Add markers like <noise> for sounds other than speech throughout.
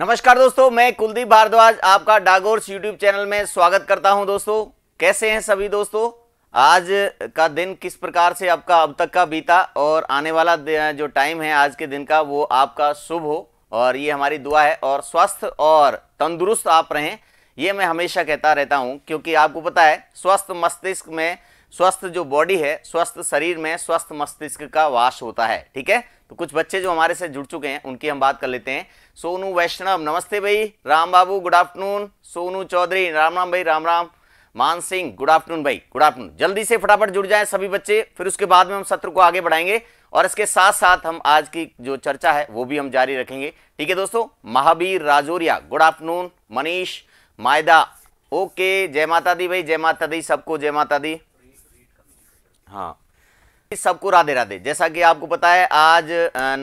नमस्कार दोस्तों मैं कुलदीप भारद्वाज आपका डागोर्स यूट्यूब चैनल में स्वागत करता हूं दोस्तों कैसे हैं सभी दोस्तों आज का दिन किस प्रकार से आपका अब तक का बीता और आने वाला जो टाइम है आज के दिन का वो आपका शुभ हो और ये हमारी दुआ है और स्वस्थ और तंदुरुस्त आप रहें ये मैं हमेशा कहता रहता हूँ क्योंकि आपको पता है स्वस्थ मस्तिष्क में स्वस्थ जो बॉडी है स्वस्थ शरीर में स्वस्थ मस्तिष्क का वास होता है ठीक है तो कुछ बच्चे जो हमारे से जुड़ चुके हैं उनकी हम बात कर लेते हैं सोनू वैष्णव नमस्ते भाई राम बाबू गुड आफ्टरनून सोनू चौधरी राम राम भाई राम राम मान सिंह गुड आफ्टरनून भाई गुड आफ्टरनून जल्दी से फटाफट जुड़ जाएं सभी बच्चे फिर उसके बाद में हम सत्र को आगे बढ़ाएंगे और इसके साथ साथ हम आज की जो चर्चा है वो भी हम जारी रखेंगे ठीक है दोस्तों Mahavir Rajauria good afternoon Manish Mayda okay जय माता दी भाई जय माता दी सबको जय माता दी हाँ सबको राधे राधे जैसा कि आपको पता है आज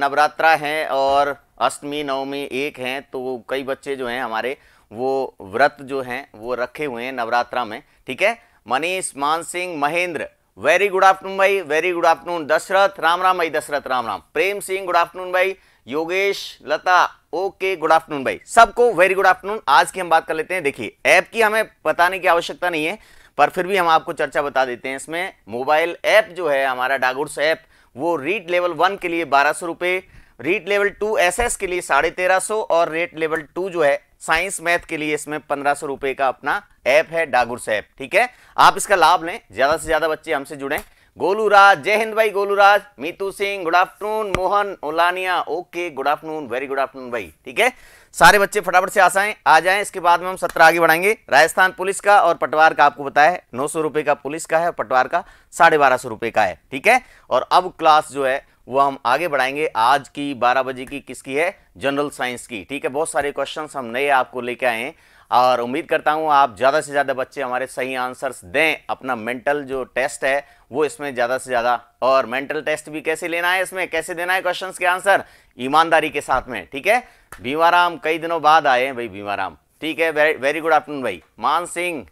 नवरात्रा है और अष्टमी नवमी एक हैं तो कई बच्चे जो हैं हमारे वो व्रत जो हैं वो रखे हुए हैं नवरात्रा में ठीक है Manish Maan Singh Mahendra very good afternoon भाई very good afternoon Dashrath Ram Ram भाई दशरथ राम राम प्रेम सिंह गुड आफ्टरनून भाई Yogesh Lata okay good afternoon भाई सबको वेरी गुड आफ्टरनून आज की हम बात कर लेते हैं देखिए ऐप की हमें बताने की आवश्यकता नहीं है पर फिर भी हम आपको चर्चा बता देते हैं इसमें मोबाइल ऐप जो है हमारा डागुड्स ऐप वो रीड लेवल वन के लिए बारह सौ रुपये रीट लेवल टू एसएस के लिए साढ़े तेरह सौ और रेट लेवल टू जो है साइंस मैथ के लिए इसमें पंद्रह सौ रुपए का अपना ऐप है डागुर्स ऐप ठीक है आप इसका लाभ लें ज्यादा से ज्यादा बच्चे हमसे जुड़े गोलू राज जय हिंद भाई Golu Raj Meetu Singh good afternoon Mohan Olania okay good afternoon very good afternoon भाई ठीक है सारे बच्चे फटाफट से आसाएं आ जाएं इसके बाद में हम सत्र आगे बढ़ाएंगे राजस्थान पुलिस का और पटवार का आपको बताया नौ सौ रुपए का पुलिस का है और पटवार का साढ़े बारह सौ रुपए का है ठीक है और अब क्लास जो है वो हम आगे बढ़ाएंगे आज की बारह बजे की किसकी है जनरल साइंस की ठीक है बहुत सारे क्वेश्चन हम नए आपको लेके आए हैं और उम्मीद करता हूँ आप ज़्यादा से ज़्यादा बच्चे हमारे सही आंसर्स दें अपना मेंटल जो टेस्ट है वो इसमें ज़्यादा से ज़्यादा और मेंटल टेस्ट भी कैसे लेना है इसमें कैसे देना है क्वेश्चन के आंसर ईमानदारी के साथ में ठीक है भीमाराम कई दिनों बाद आए हैं भाई भीमाराम ठीक है वेरी गुड आफ्टरनून भाई मान सिंह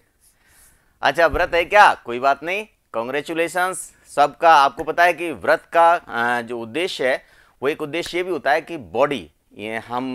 अच्छा व्रत है क्या कोई बात नहीं कॉन्ग्रेचुलेसन्स सबका आपको पता है कि व्रत का जो उद्देश्य है वो एक उद्देश्य ये भी होता है कि बॉडी ये हम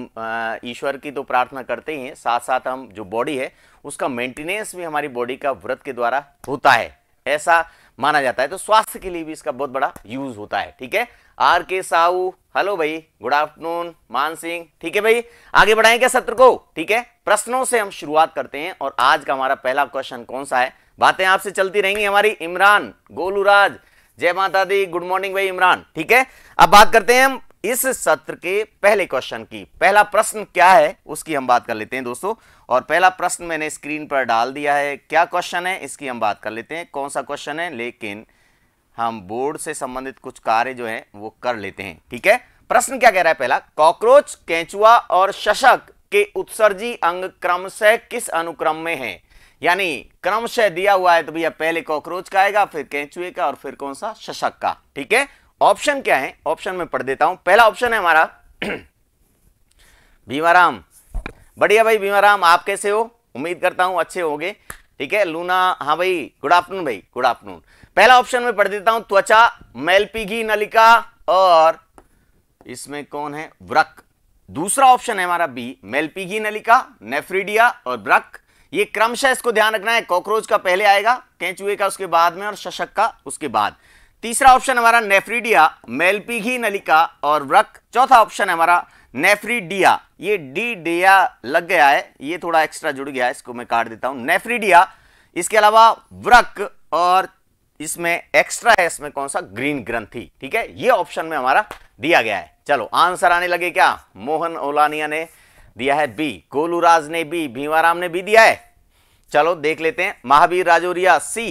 ईश्वर की तो प्रार्थना करते ही हैं साथ साथ हम जो बॉडी है उसका मेंटेनेंस भी हमारी बॉडी का व्रत के द्वारा होता है ऐसा माना जाता है तो स्वास्थ्य के लिए भी इसका बहुत बड़ा यूज होता है ठीक है आर के साहू हेलो भाई गुड आफ्टरनून मान सिंह ठीक है भाई आगे बढ़ाएं क्या सत्र को ठीक है प्रश्नों से हम शुरुआत करते हैं और आज का हमारा पहला क्वेश्चन कौन सा है बातें आपसे चलती रहेंगी हमारी इमरान गोलूराज जय माता दी गुड मॉर्निंग भाई इमरान ठीक है अब बात करते हैं हम इस सत्र के पहले क्वेश्चन की पहला प्रश्न क्या है उसकी हम बात कर लेते हैं दोस्तों और पहला प्रश्न मैंने स्क्रीन पर डाल दिया है क्या क्वेश्चन है इसकी हम बात कर लेते हैं कौन सा क्वेश्चन है लेकिन हम बोर्ड से संबंधित कुछ कार्य जो है वो कर लेते हैं ठीक है प्रश्न क्या कह रहा है पहला कॉकरोच कैचुआ और शशक के उत्सर्जी अंग क्रमशः किस अनुक्रम में है यानी क्रमशः दिया हुआ है तो भैया पहले कॉकरोच का आएगा फिर केंचुए का और फिर कौन सा शशक का ठीक है ऑप्शन क्या है ऑप्शन में पढ़ देता हूं पहला ऑप्शन है हमारा <clears throat> भीमाराम बढ़िया भाई भीमाराम आप कैसे हो उम्मीद करता हूं अच्छे होंगे ठीक है लूना हाँ भाई गुड आफ्टरनून भाई गुड आफ्टरनून पहला ऑप्शन में पढ़ देता हूं त्वचा मेलपीघी नलिका और इसमें कौन है व्रक दूसरा ऑप्शन है हमारा बी मेलपीघी नलिका नेफ्रीडिया और ब्रक ये क्रमशः इसको ध्यान रखना है कॉकरोच का पहले आएगा केंचुए का उसके बाद में और शशक का उसके बाद तीसरा ऑप्शन हमारा नेफ्रीडिया मेलपीघी नलिका और व्रक चौथा ऑप्शन हमारा नेफ्रीडिया ये डी डिया लग गया है ये थोड़ा एक्स्ट्रा जुड़ गया है इसको मैं काट देता हूं नेफ्रीडिया इसके अलावा व्रक और इसमें एक्स्ट्रा है इसमें कौन सा ग्रीन ग्रंथी ठीक है ये ऑप्शन में हमारा दिया गया है चलो आंसर आने लगे क्या मोहन ओलानिया ने दिया है बी गोलूराज ने बी भीमाराम ने भी दिया है चलो देख लेते हैं महावीर राजौरिया सी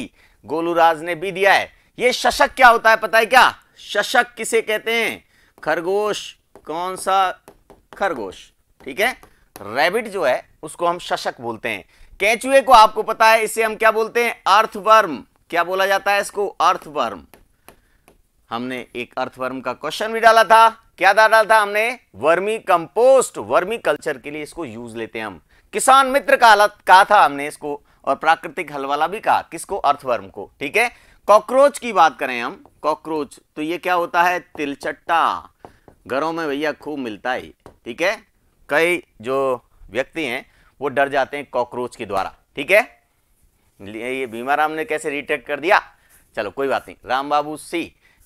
गोलूराज ने भी दिया है ये शशक क्या होता है पता है क्या शशक किसे कहते हैं खरगोश कौन सा खरगोश ठीक है रैबिट जो है उसको हम शशक बोलते हैं कैचुए को आपको पता है इसे हम क्या बोलते हैं अर्थवर्म क्या बोला जाता है इसको अर्थवर्म हमने एक अर्थवर्म का क्वेश्चन भी डाला था क्या डाला था हमने वर्मी कंपोस्ट वर्मी कल्चर के लिए इसको यूज लेते हैं हम किसान मित्र का हालत कहा था हमने इसको और प्राकृतिक हल वाला भी कहा किसको अर्थवर्म को ठीक है कॉकरोच की बात करें हम कॉकरोच तो ये क्या होता है तिलचट्टा घरों में भैया खूब मिलता है ठीक है कई जो व्यक्ति हैं वो डर जाते हैं कॉकरोच के द्वारा ठीक है ये भीमा राम ने कैसे रिटेक्ट कर दिया चलो कोई बात नहीं Ram Babu C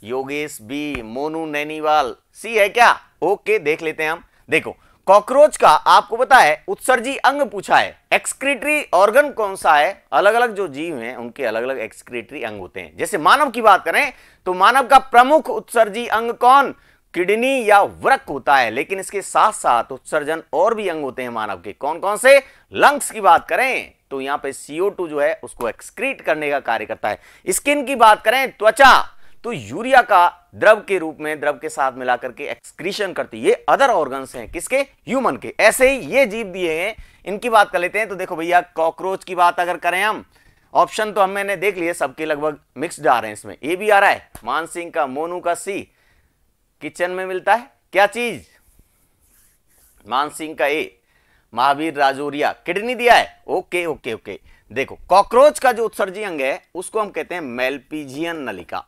Yogesh B Monu Nainiwal C है क्या ओके देख लेते हैं हम देखो कॉकरोच का आपको पता है उत्सर्जी अंग पूछा है एक्सक्रीटरी ऑर्गन कौन सा है अलग अलग जो जीव हैं उनके अलग अलग एक्सक्रीटरी अंग होते हैं जैसे मानव की बात करें तो मानव का प्रमुख उत्सर्जी अंग कौन किडनी या वृक होता है लेकिन इसके साथ साथ उत्सर्जन और भी अंग होते हैं मानव के कौन कौन से लंग्स की बात करें तो यहां पे CO2 जो है उसको एक्सक्रीट करने का कार्य करता है स्किन की बात करें त्वचा तो यूरिया का द्रव के रूप में द्रव के साथ मिलाकर के एक्सक्रीशन करते ये अदर ऑर्गन्स हैं किसके ह्यूमन के ऐसे ही ये जीव दिए हैं इनकी बात कर लेते हैं तो देखो भैया कॉकरोच की बात अगर करें हम ऑप्शन तो हम मैंने देख लिए सबके लगभग मिक्सड आ रहे हैं इसमें ए भी आ रहा है मानसिंह का मोनू का सी किचन में मिलता है क्या चीज मानसिंह का ए महावीर राजौरिया किडनी दिया है ओके ओके ओके देखो कॉकरोच का जो उत्सर्जी अंग है उसको हम कहते हैं मेलपीजियन नलिका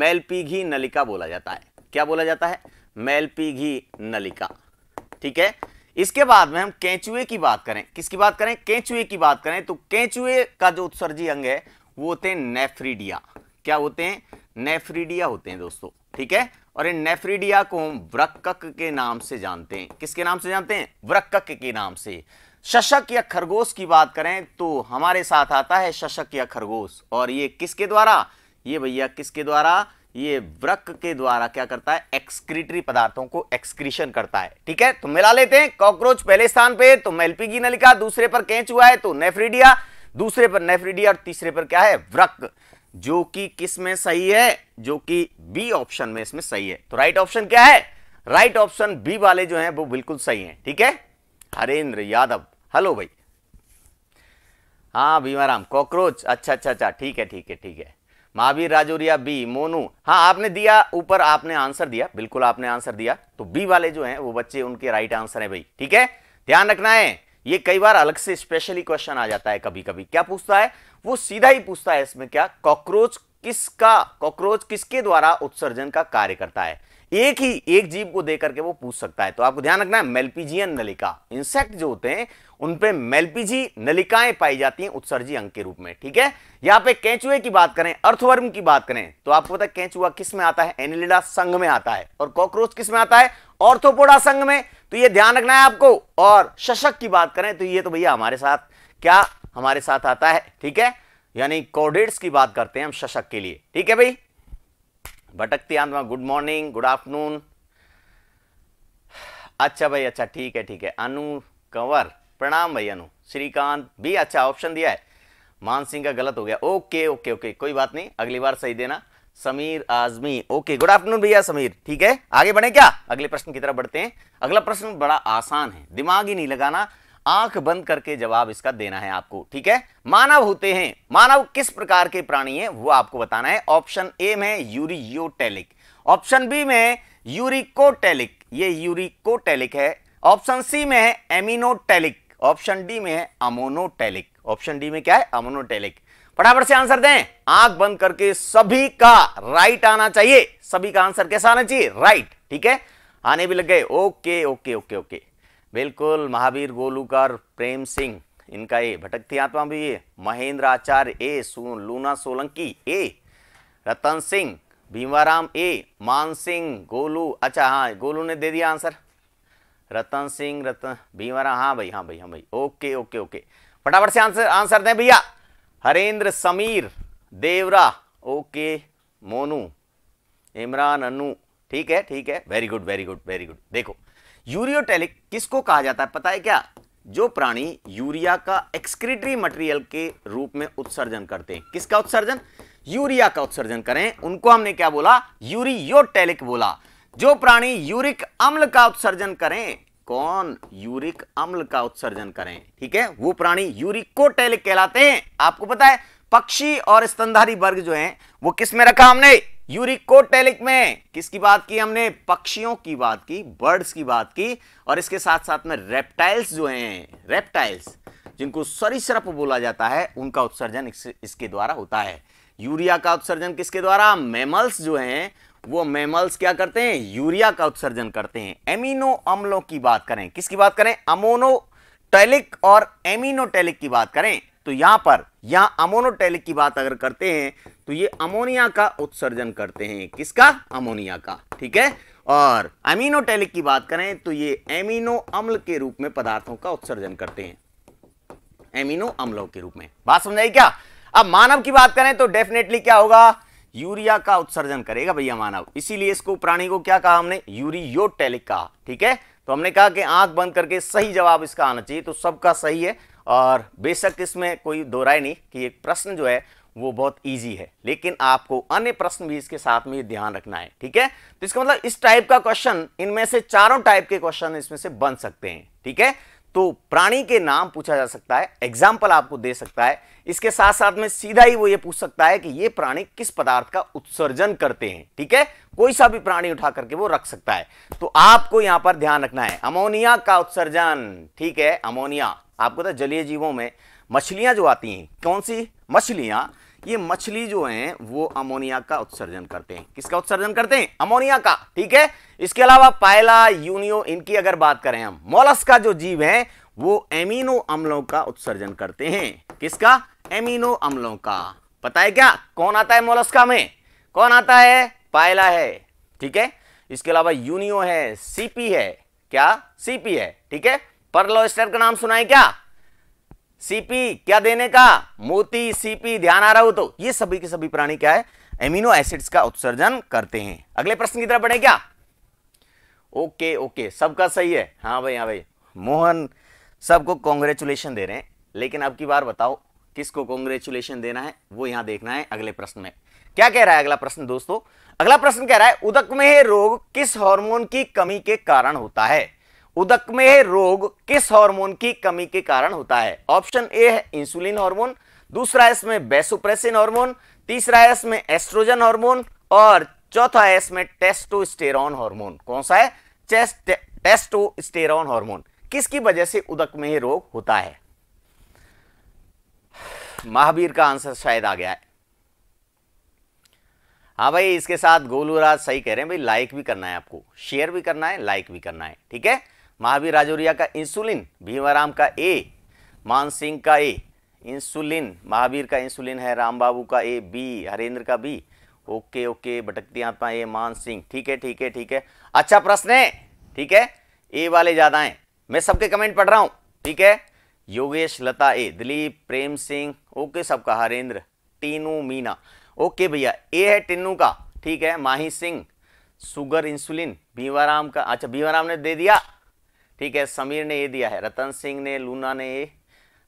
मैलपीघी नलिका बोला जाता है क्या बोला जाता है मैलपीघी नलिका ठीक है इसके बाद में हम कैचुए की बात करें किसकी बात करें कैचुए की बात करें तो कैचुए का जो उत्सर्जी अंग है वो होते हैं नेफ्रीडिया क्या होते हैं नेफ्रीडिया होते हैं दोस्तों ठीक है और इन नेफ्रीडिया को हम व्रकक के नाम से जानते हैं किसके नाम से जानते हैं व्रकक के नाम से शशक या खरगोश की बात करें तो हमारे साथ आता है शशक या खरगोश और ये किसके द्वारा ये भैया किसके द्वारा ये व्रक के द्वारा क्या करता है एक्सक्रीटरी पदार्थों को एक्सक्रीशन करता है ठीक है तो मिला लेते हैं कॉकरोच पहले स्थान पे तो मेलपीगी नलिका दूसरे पर कैच हुआ है तो नेफ्रीडिया दूसरे पर नेफ्रीडिया और तीसरे पर क्या है व्रक जो कि किस में सही है जो कि बी ऑप्शन में इसमें सही है तो राइट ऑप्शन क्या है राइट ऑप्शन बी वाले जो है वो बिल्कुल सही है ठीक है हरेंद्र यादव हेलो भाई हाँ भीमाराम कॉकरोच अच्छा अच्छा अच्छा ठीक है ठीक है ठीक है महावीर राजौरिया बी मोनू हाँ आपने दिया ऊपर आपने आंसर दिया बिल्कुल आपने आंसर दिया तो बी वाले जो हैं वो बच्चे उनके राइट आंसर है भाई ठीक है ध्यान रखना है ये कई बार अलग से स्पेशली क्वेश्चन आ जाता है कभी कभी क्या पूछता है वो सीधा ही पूछता है इसमें क्या कॉकरोच किसका कॉकरोच किसके द्वारा उत्सर्जन का कार्य करता है एक ही एक जीव को दे करके वो पूछ सकता है तो आपको ध्यान रखना है मेलपीजियन नलिका इंसेक्ट जो होते हैं उनपे मेलपीजी नलिकाएं पाई जाती हैं उत्सर्जी अंग के रूप में ठीक है यहां पे कैचुए की बात करें अर्थवर्म की बात करें तो आपको पता है कैचुआ किस में आता है एनिलिडा संघ में आता है और कॉकरोच किस में आता है ऑर्थोपोडा संघ में तो ये ध्यान रखना है आपको और शशक की बात करें तो ये तो भैया हमारे साथ क्या हमारे साथ आता है ठीक है यानी कॉर्डेट्स की बात करते हैं हम शशक के लिए ठीक है भाई भटकती आत्मा गुड मॉर्निंग गुड आफ्टरनून अच्छा भाई अच्छा ठीक है ठीक है अनु कंवर प्रणाम भाई अनु श्रीकांत भी अच्छा ऑप्शन दिया है मान सिंह का गलत हो गया ओके ओके ओके कोई बात नहीं अगली बार सही देना Sameer Azmi okay good afternoon भैया समीर ठीक है आगे बढ़े क्या अगले प्रश्न की तरफ बढ़ते हैं अगला प्रश्न बड़ा आसान है दिमाग ही नहीं लगाना आंख बंद करके जवाब इसका देना है आपको ठीक है मानव होते हैं मानव किस प्रकार के प्राणी हैं वो आपको बताना है ऑप्शन ए में यूरियोटेलिक ऑप्शन बी में यूरिकोटेलिक ये यूरिकोटेलिक है ऑप्शन सी में है एमिनोटेलिक ऑप्शन डी में है अमोनोटेलिक ऑप्शन डी में क्या है अमोनोटेलिक फटाफट से आंसर दें आंख बंद करके सभी का राइट आना चाहिए सभी का आंसर कैसा आना चाहिए राइट ठीक है आने भी लग गए ओके ओके ओके ओके बिल्कुल महावीर गोलूकर प्रेम सिंह इनका ए भटकती आत्मा भी ये Mahendra Acharya A Luna Solanki A Ratan Singh Bhimaram A Maan Singh Golu अच्छा हाँ गोलू ने दे दिया आंसर रतन सिंह रतन भीमाराम हाँ भाई हाँ भाई हाँ भाई ओके ओके ओके फटाफट से आंसर आंसर दें भैया हरेंद्र समीर देवरा ओके मोनू इमरान अनु ठीक है ठीक है very good very good very good देखो यूरियोटेलिक किसको कहा जाता है पता है क्या जो प्राणी यूरिया का एक्सक्रीटरी मटेरियल के रूप में उत्सर्जन करते हैं किसका उत्सर्जन यूरिया का उत्सर्जन करें उनको हमने क्या बोला यूरियोटेलिक बोला जो प्राणी यूरिक अम्ल का उत्सर्जन करें कौन यूरिक अम्ल का उत्सर्जन करें ठीक है वो प्राणी यूरिकोटेलिक कहलाते हैं आपको पता है पक्षी और स्तनधारी वर्ग जो है वो किस में रखा हमने यूरिकोटेलिक में किसकी बात की हमने पक्षियों की बात की बर्ड्स की बात की और इसके साथ साथ में रेप्टाइल्स जो हैं रेप्टाइल्स जिनको सरिसरप बोला जाता है उनका उत्सर्जन इस, इसके द्वारा होता है यूरिया का उत्सर्जन किसके द्वारा मेमल्स जो हैं वो मेमल्स क्या करते हैं यूरिया का उत्सर्जन करते हैं एमिनो अम्लों की बात करें किसकी बात करें अमोनोटेलिक और एमिनोटेलिक की बात करें तो यहाँ पर यहाँ अमोनोटेलिक की बात अगर करते हैं तो ये अमोनिया का उत्सर्जन करते हैं किसका अमोनिया का ठीक है और अमीनोटेलिक की बात करें तो ये एमिनो अम्ल के रूप में पदार्थों का उत्सर्जन करते हैं एमिनो अम्लों के रूप में बात समझाई क्या अब मानव की बात करें तो डेफिनेटली क्या होगा यूरिया का उत्सर्जन करेगा भैया मानव इसीलिए इसको प्राणी को क्या कहा हमने यूरियोटेलिक कहा ठीक है तो हमने कहा कि आंख बंद करके सही जवाब इसका आना चाहिए तो सबका सही है और बेशक इसमें कोई दो राय नहीं कि एक प्रश्न जो है वो बहुत ईजी है लेकिन आपको अन्य प्रश्न भी इसके साथ में ध्यान रखना है ठीक है तो इसका मतलब इस टाइप का क्वेश्चन इनमें से चारों टाइप के क्वेश्चन इसमें से बन सकते हैं ठीक है तो प्राणी के नाम पूछा जा सकता है एग्जाम्पल आपको दे सकता है इसके साथ साथ में सीधा ही वो ये पूछ सकता है कि ये प्राणी किस पदार्थ का उत्सर्जन करते हैं ठीक है कोई सा भी प्राणी उठा करके वो रख सकता है तो आपको यहां पर ध्यान रखना है अमोनिया का उत्सर्जन ठीक है अमोनिया आपको पता जलीय जीवों में मछलियां जो आती हैं कौन सी मछलियां ये मछली जो हैं वो अमोनिया का उत्सर्जन करते हैं किसका उत्सर्जन करते हैं अमोनिया का ठीक है इसके अलावा पायला यूनियो इनकी अगर बात करें हम मोलस का जो जीव है वो एमिनो अम्लों का उत्सर्जन करते हैं किसका एमिनो अम्लों का पता है क्या कौन आता है मोलस्का में कौन आता है पायला है ठीक है इसके अलावा यूनियो है सीपी है क्या सीपी है ठीक है पर्ल ऑयस्टर का नाम सुना है क्या सीपी क्या देने का मोती सीपी ध्यान आ रहा हो तो ये सभी के सभी प्राणी क्या है एमिनो एसिड्स का उत्सर्जन करते हैं अगले प्रश्न की तरफ बढ़े क्या ओके ओके सबका सही है हाँ भाई हाँ भाई मोहन सबको कॉन्ग्रेचुलेशन दे रहे हैं लेकिन अब की बार बताओ किसको कॉन्ग्रेचुलेशन देना है वो यहां देखना है अगले प्रश्न में क्या कह रहा है अगला प्रश्न दोस्तों अगला प्रश्न कह रहा है उदक में रोग किस हार्मोन की कमी के कारण होता है उदक में रोग किस हार्मोन की कमी के कारण होता है ऑप्शन ए है इंसुलिन हार्मोन दूसरा है इसमें बेसोप्रेसिन हार्मोन तीसरा है इसमें एस्ट्रोजन हार्मोन और चौथा है इसमें टेस्टोस्टेरॉन हार्मोन कौन सा है टेस्टोस्टेरॉन हार्मोन किसकी वजह से उदक में रोग होता है महावीर का आंसर शायद आ गया है हाँ भाई इसके साथ गोलूराज सही कह रहे हैं भाई लाइक भी करना है आपको शेयर भी करना है लाइक भी करना है ठीक है महावीर राजौरिया का इंसुलिन भीमाराम का ए मान सिंह का ए इंसुलिन महावीर का इंसुलिन है राम बाबू का ए बी हरेंद्र का बी ओके ओके भटकती आत्मा ए मान सिंह ठीक है ठीक है ठीक है अच्छा प्रश्न है ठीक है ए वाले ज़्यादा हैं मैं सबके कमेंट पढ़ रहा हूँ ठीक है योगेश लता ए दिलीप प्रेम सिंह ओके सबका हरेंद्र टीनू मीना ओके भैया ए है टिन्नू का ठीक है माही सिंह सुगर इंसुलिन भीमाराम का अच्छा भीमाराम ने दे दिया ठीक है समीर ने ये दिया है रतन सिंह ने लूना ने ये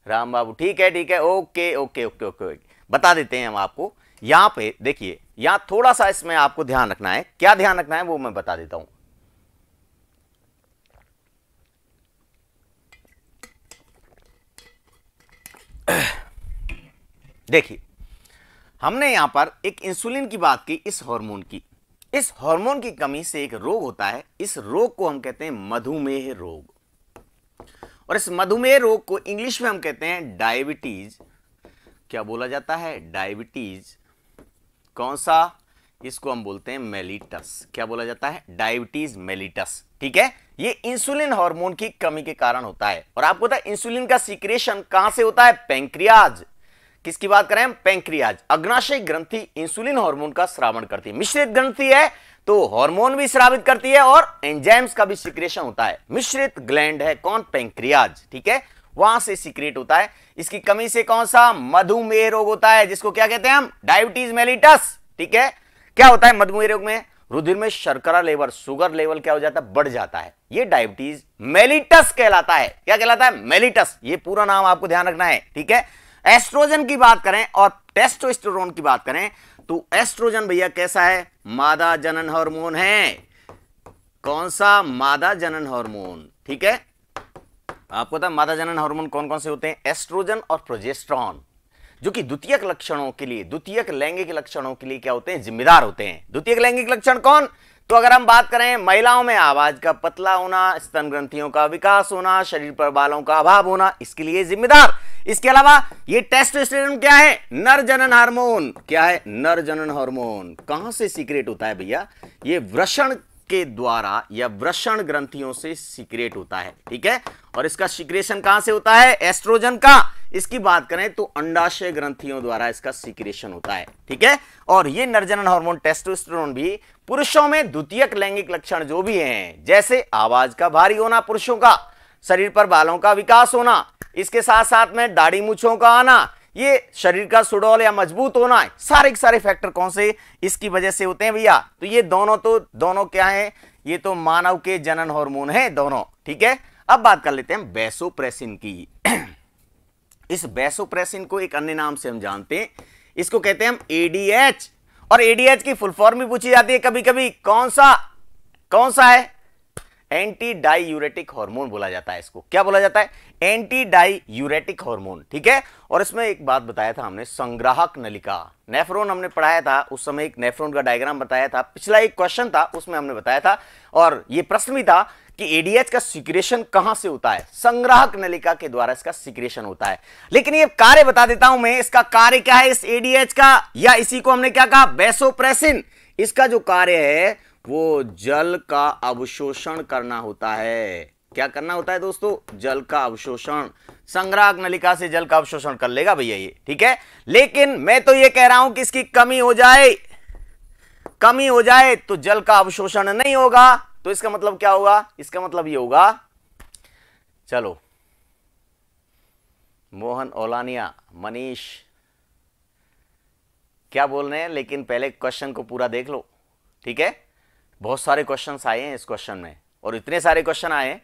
राम बाबू ठीक है ठीक है okay okay okay okay okay बता देते हैं हम आपको यहाँ पे देखिए यहाँ थोड़ा सा इसमें आपको ध्यान रखना है क्या ध्यान रखना है वो मैं बता देता हूँ <clears throat> देखिए हमने यहां पर एक इंसुलिन की बात की इस हार्मोन की इस हार्मोन की कमी से एक रोग होता है इस रोग को हम कहते हैं मधुमेह रोग और इस मधुमेह रोग को इंग्लिश में हम कहते हैं डायबिटीज क्या बोला जाता है डायबिटीज कौन सा इसको हम बोलते हैं मेलिटस क्या बोला जाता है डायबिटीज मेलिटस ठीक है ये इंसुलिन हार्मोन की कमी के कारण होता है और आपको पता है इंसुलिन का सिक्रेशन कहां से होता है पेंक्रियाज किसकी बात करें पेंक्रियाज अग्नाशय ग्रंथि इंसुलिन हार्मोन का श्रावण करती है मिश्रित ग्रंथि है तो हार्मोन भी श्रावित करती है और एंजाइम्स का भी सिक्रेशन होता है मिश्रित ग्लैंड है कौन पेंक्रियाज ठीक है वहां से सिक्रेट होता है इसकी कमी से कौन सा मधुमेह रोग होता है जिसको क्या कहते हैं हम डायबिटीज मेलिटस ठीक है क्या होता है मधुमेह रोग में रुधिर में शर्करा लेवल सुगर लेवल क्या हो जाता है बढ़ जाता है ये डायबिटीज मेलिटस कहलाता है क्या कहलाता है मेलिटस ये पूरा नाम आपको ध्यान रखना है ठीक है एस्ट्रोजन की बात करें और टेस्टोस्टेरोन की बात करें तो एस्ट्रोजन भैया कैसा है मादा जनन हार्मोन है कौन सा मादा जनन हार्मोन ठीक है आपको पता मादा जनन हार्मोन कौन कौन से होते हैं एस्ट्रोजन और प्रोजेस्ट्रॉन जो कि द्वितीयक लक्षणों के लिए द्वितीयक लैंगिक लक्षणों के लिए क्या होते हैं जिम्मेदार होते हैं द्वितीयक लैंगिक लक्षण कौन तो अगर हम बात करें महिलाओं में आवाज का पतला होना स्तन ग्रंथियों का विकास होना शरीर पर बालों का अभाव होना इसके लिए जिम्मेदार इसके अलावा ये टेस्ट क्या है नर जनन हार्मोन क्या है नर जनन हार्मोन कहां से सीक्रेट होता है भैया ये वृषण के द्वारा या वृषण ग्रंथियों से सीक्रेट होता है ठीक है और इसका सीक्रेशन कहां से होता है एस्ट्रोजन का इसकी बात करें तो अंडाशय ग्रंथियों द्वारा इसका सीक्रेशन होता है ठीक है और ये नरजनन हार्मोन टेस्टोस्टेरोन भी पुरुषों में द्वितीयक लैंगिक लक्षण जो भी हैं जैसे आवाज का भारी होना पुरुषों का शरीर पर बालों का विकास होना इसके साथ साथ में दाढ़ी मूछों का आना ये शरीर का सुडौल या मजबूत होना है सारे के सारे फैक्टर कौन से इसकी वजह से होते हैं भैया तो ये दोनों तो दोनों क्या है ये तो मानव के जनन हॉर्मोन है दोनों ठीक है अब बात कर लेते हैं बैसोप्रेसिन की इस बैसोप्रेसिन को एक अन्य नाम से हम जानते हैं इसको कहते हैं हम एडीएच और एडीएच की फुल फॉर्म भी पूछी जाती है कभी कभी कौन सा कौन सा है एंटी डाई यूरेटिक हार्मोन बोला जाता है इसको क्या बोला जाता है एंटी डाई यूरेटिक हार्मोन ठीक है और इसमें एक बात बताया था हमने संग्राहक नलिका नेफ्रोन हमने पढ़ाया था उस समय एक नेफ्रोन का डायग्राम बताया था पिछला एक क्वेश्चन था उसमें हमने बताया था और यह प्रश्न भी था कि एडीएच का सिक्रेशन कहां से होता है संग्राहक नलिका के द्वारा इसका सिक्रेशन होता है लेकिन ये कार्य बता देता हूं मैं इसका कार्य क्या है इस एडीएच का या इसी को हमने क्या कहा बेसोप्रेसिन इसका जो कार्य है वो जल का अवशोषण करना होता है क्या करना होता है दोस्तों जल का अवशोषण संग्राहक नलिका से जल का अवशोषण कर लेगा भैया ये ठीक है लेकिन मैं तो ये कह रहा हूं कि इसकी कमी हो जाए कमी हो जाए तो जल का अवशोषण नहीं होगा तो इसका मतलब क्या होगा इसका मतलब ये होगा चलो मोहन ओलानिया मनीष क्या बोल रहे हैं लेकिन पहले क्वेश्चन को पूरा देख लो ठीक है बहुत सारे क्वेश्चन आए हैं इस क्वेश्चन में और इतने सारे क्वेश्चन आए हैं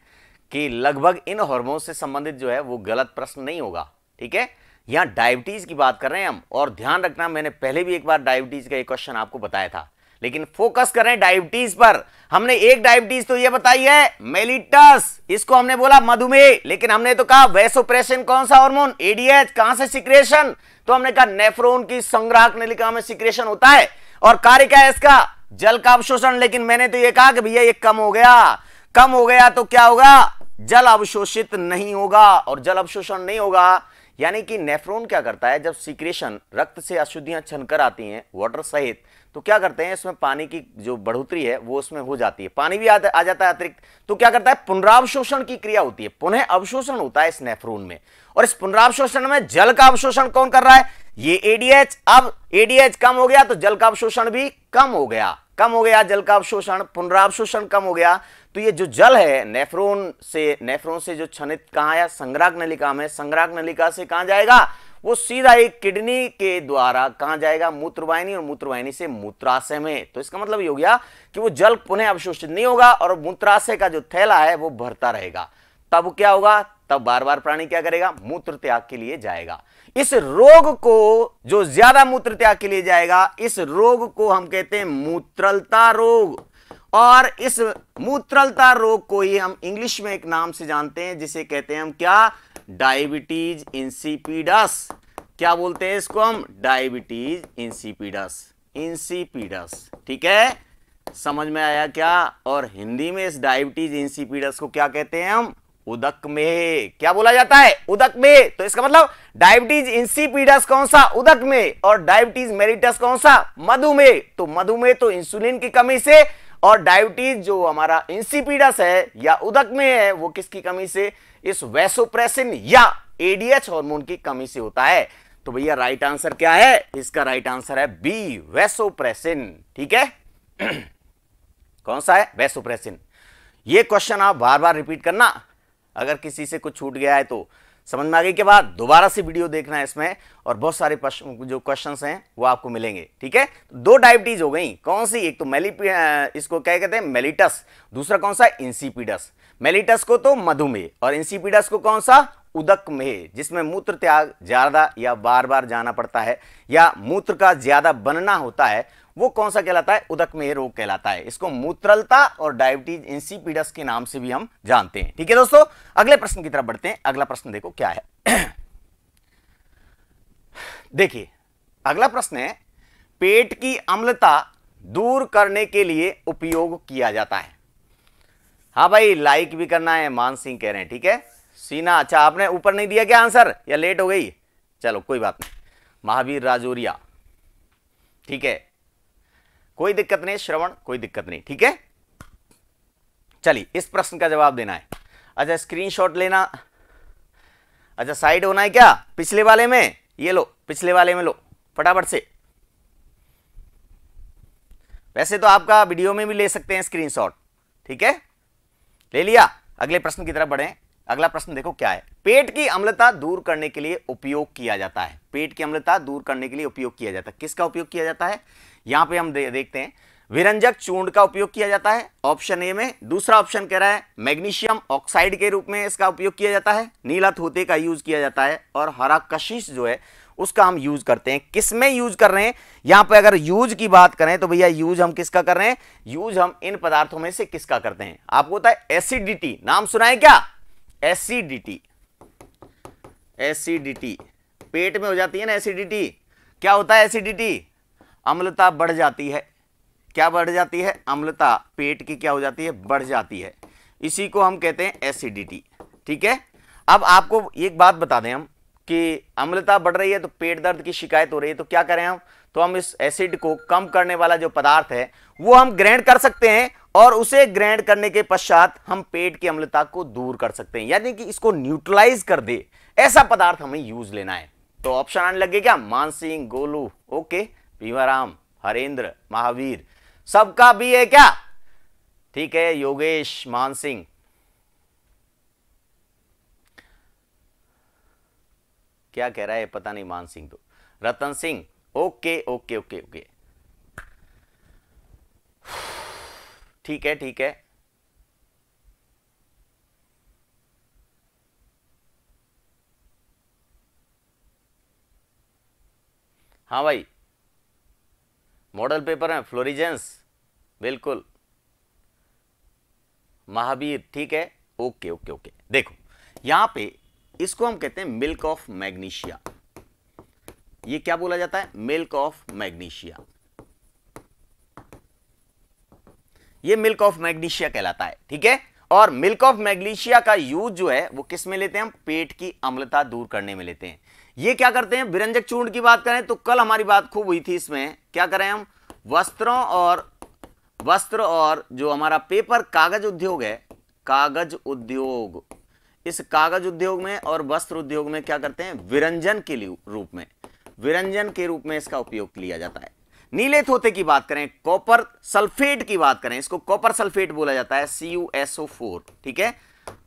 कि लगभग इन हॉर्मोन से संबंधित जो है वो गलत प्रश्न नहीं होगा ठीक है यहां डायबिटीज़ की बात कर रहे हैं हम और ध्यान रखना मैंने पहले भी एक बार डायबिटीज़ का एक क्वेश्चन आपको बताया था लेकिन फोकस करें डायबिटीज पर हमने एक डायबिटीज तो ये बताई है मेलिटस इसको हमने बोला मधुमेह लेकिन हमने तो कहा वैसोप्रेशन कौन सा हार्मोन एडीएच कहां से सिक्रेशन तो हमने कहा नेफ्रोन की संग्राहक नलिका में सिक्रेशन होता है और कार्य क्या है इसका जल का अवशोषण लेकिन मैंने तो ये कहा कि भैया ये कम हो गया कम हो गया तो क्या होगा जल अवशोषित नहीं होगा और जल अवशोषण नहीं होगा यानी कि नेफ्रोन क्या करता है जब सिक्रेशन रक्त से अशुद्धियां छनकर आती हैं वाटर सहित तो क्या करते हैं इसमें पानी की जो बढ़ोतरी है वो उसमें हो जाती है पानी भी आ, आ जाता है अतिरिक्त तो क्या करता है पुनरावशोषण की क्रिया होती है पुनः अवशोषण होता है इस नेफ्रोन में और इस पुनरावशोषण में जल का अवशोषण कौन कर रहा है ये एडीएच अब एडीएच कम हो गया तो जल का अवशोषण भी कम हो गया कम हो गया जल का अवशोषण पुनरावशोषण कम हो गया तो ये जो जल है नेफ्रोन से नेफ्रोन से जो क्षणित कहा या नलिका में संग्राग नलिका से कहा जाएगा वो सीधा एक किडनी के द्वारा कहां जाएगा मूत्रवाहिनी और मूत्रवाहिनी से मूत्राशय में तो इसका मतलब ये हो गया कि वो जल पुनः अवशोषित नहीं होगा और मूत्राशय का जो थैला है वो भरता रहेगा तब क्या होगा तब बार बार प्राणी क्या करेगा मूत्र त्याग के लिए जाएगा इस रोग को जो ज्यादा मूत्र त्याग के लिए जाएगा इस रोग को हम कहते हैं मूत्रलता रोग और इस मूत्रलता रोग को ही हम इंग्लिश में एक नाम से जानते हैं जिसे कहते हैं हम क्या डायबिटीज इंसिपीडस क्या बोलते हैं इसको हम डायबिटीज इंसिपीडस इंसिपीडस ठीक है समझ में आया क्या और हिंदी में इस डायबिटीज इंसिपीडस को क्या कहते हैं हम उदक में क्या बोला जाता है उदक में तो इसका मतलब डायबिटीज इंसिपीडस कौन सा उदक में और डायबिटीज मेरिटस कौन सा मधुमेह तो मधुमेह तो इंसुलिन की कमी से और डायबिटीज जो हमारा इंसिपीडस है या उदक में है वो किसकी कमी से इस वैसोप्रेसिन या एडीएच हार्मोन की कमी से होता है तो भैया राइट आंसर क्या है इसका राइट आंसर है बी वैसोप्रेसिन ठीक है <clears throat> कौन सा है वैसोप्रेसिन ये क्वेश्चन आप बार बार रिपीट करना अगर किसी से कुछ छूट गया है तो समझ में आ गई के बाद दोबारा से वीडियो देखना है इसमें और बहुत सारे जो क्वेश्चन हैं वो आपको मिलेंगे ठीक है दो डायबिटीज हो गई कौन सी एक तो मेलिप इसको क्या कहते हैं मेलिटस दूसरा कौन सा इंसिपीडस मेलिटस को तो मधुमेह और इंसिपिडस को कौन सा उदक में जिसमें मूत्र त्याग ज़्यादा या बार बार जाना पड़ता है या मूत्र का ज़्यादा बनना होता है वो कौन सा कहलाता है उदक में रोग कहलाता है इसको मूत्रलता और डायबिटीज इंसिपिडस के नाम से भी हम जानते हैं ठीक है दोस्तों अगले प्रश्न की तरफ बढ़ते हैं अगला प्रश्न देखो क्या है <clears throat> देखिए अगला प्रश्न है पेट की अम्लता दूर करने के लिए उपयोग किया जाता है हाँ भाई लाइक भी करना है मान सिंह कह रहे हैं ठीक है सीना अच्छा आपने ऊपर नहीं दिया क्या आंसर या लेट हो गई चलो कोई बात नहीं महावीर राजौरिया ठीक है कोई दिक्कत नहीं श्रवण कोई दिक्कत नहीं ठीक है चलिए इस प्रश्न का जवाब देना है अच्छा स्क्रीनशॉट लेना अच्छा साइड होना है क्या पिछले वाले में ये लो पिछले वाले में लो फटाफट से वैसे तो आपका वीडियो में भी ले सकते हैं स्क्रीनशॉट ठीक है ले लिया अगले प्रश्न की तरफ बढ़े अगला प्रश्न देखो क्या है पेट की अम्लता दूर करने के लिए उपयोग किया जाता है पेट की अम्लता दूर करने के लिए उपयोग किया जाता है किसका उपयोग किया जाता है यहां पे हम दे, देखते हैं विरंजक चूर्ण का उपयोग किया जाता है ऑप्शन ए में दूसरा ऑप्शन कह रहा है मैग्नीशियम ऑक्साइड के रूप में इसका उपयोग किया जाता है नीला थोते का यूज किया जाता है और हरा कशिश जो है उसका हम यूज करते हैं किस में यूज कर रहे हैं यहां पर अगर यूज की बात करें तो भैया यूज हम किसका कर रहे हैं यूज हम इन पदार्थों में से किसका करते हैं आपको होता है एसिडिटी नाम सुना है क्या एसिडिटी एसिडिटी पेट में हो जाती है ना एसिडिटी क्या होता है एसिडिटी अम्लता बढ़ जाती है क्या बढ़ जाती है अम्लता पेट की क्या हो जाती है बढ़ जाती है इसी को हम कहते हैं एसिडिटी ठीक है अब आपको एक बात बता दें हम कि अम्लता बढ़ रही है तो पेट दर्द की शिकायत हो रही है तो क्या करें हम तो हम इस एसिड को कम करने वाला जो पदार्थ है वो हम ग्रहण कर सकते हैं और उसे ग्रहण करने के पश्चात हम पेट की अम्लता को दूर कर सकते हैं यानी कि इसको न्यूट्रलाइज कर दे ऐसा पदार्थ हमें यूज लेना है तो ऑप्शन आने लगे क्या मानसिंह गोलू ओके भीमाराम हरेंद्र महावीर सबका भी है क्या ठीक है योगेश मानसिंह क्या कह रहा है पता नहीं मान सिंह तो Ratan Singh okay okay okay okay ठीक है ठीक है हाँ भाई मॉडल पेपर है फ्लोरिजेंस बिल्कुल महावीर ठीक है ओके ओके ओके देखो यहां पे इसको हम कहते हैं मिल्क ऑफ मैग्नीशिया ये क्या बोला जाता है मिल्क ऑफ मैग्नीशिया ये मिल्क ऑफ मैग्नीशिया कहलाता है ठीक है और मिल्क ऑफ मैग्नीशिया का यूज जो है वो किस में लेते हैं हम पेट की अम्लता दूर करने में लेते हैं ये क्या करते हैं विरंजक चूर्ण की बात करें तो कल हमारी बात खूब हुई थी इसमें क्या करें हम वस्त्रों और वस्त्र और जो हमारा पेपर कागज उद्योग है कागज उद्योग इस कागज उद्योग में और वस्त्र उद्योग में क्या करते हैं विरंजन के रूप में विरंजन के रूप में इसका उपयोग लिया जाता है नीले थोते की बात करें कॉपर सल्फेट की बात करें इसको कॉपर सल्फेट बोला जाता है C U S O four ठीक है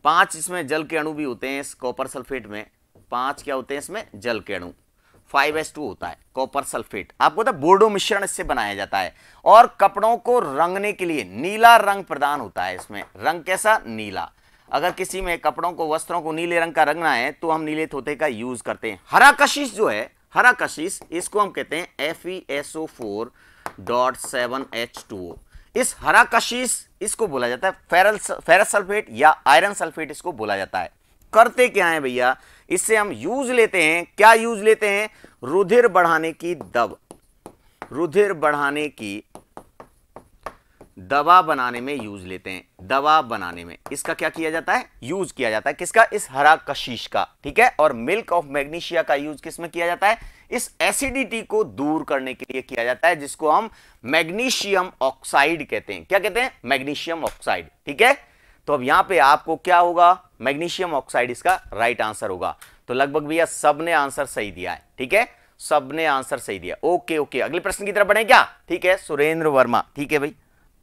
पांच इसमें जल के अणु भी होते हैं इस कॉपर सल्फेट में पांच क्या होते हैं इसमें जल के अणु फाइव एस टू होता है कॉपर सल्फेट आपको पता बोर्डो मिश्रण इससे बनाया जाता है और कपड़ों को रंगने के लिए नीला रंग प्रदान होता है इसमें रंग कैसा नीला अगर किसी में कपड़ों को वस्त्रों को नीले रंग का रंगना है तो हम नीले थोते का यूज करते हैं हरा कशिश जो है हरा कशिश इसको हम कहते हैं F E S O four dot seven H two O इस हरा कशिश इसको बोला जाता है फेरल फेरस सल्फेट या आयरन सल्फेट इसको बोला जाता है करते क्या है भैया इससे हम यूज लेते हैं क्या यूज लेते हैं रुधिर बढ़ाने की दब रुधिर बढ़ाने की दवा बनाने में यूज लेते हैं दवा बनाने में इसका क्या किया जाता है यूज किया जाता है किसका इस हरा कशीश का ठीक है और मिल्क ऑफ मैग्नीशिया का यूज किसमें किया जाता है इस एसिडिटी को दूर करने के लिए किया जाता है जिसको हम मैग्नीशियम ऑक्साइड कहते हैं क्या कहते हैं मैग्नीशियम ऑक्साइड ठीक है तो अब यहां पर आपको क्या होगा मैग्नीशियम ऑक्साइड इसका राइट आंसर होगा तो लगभग भैया सबने आंसर सही दिया है ठीक है सबने आंसर सही दिया ओके ओके अगले प्रश्न की तरफ बढ़े क्या ठीक है सुरेंद्र वर्मा ठीक है भाई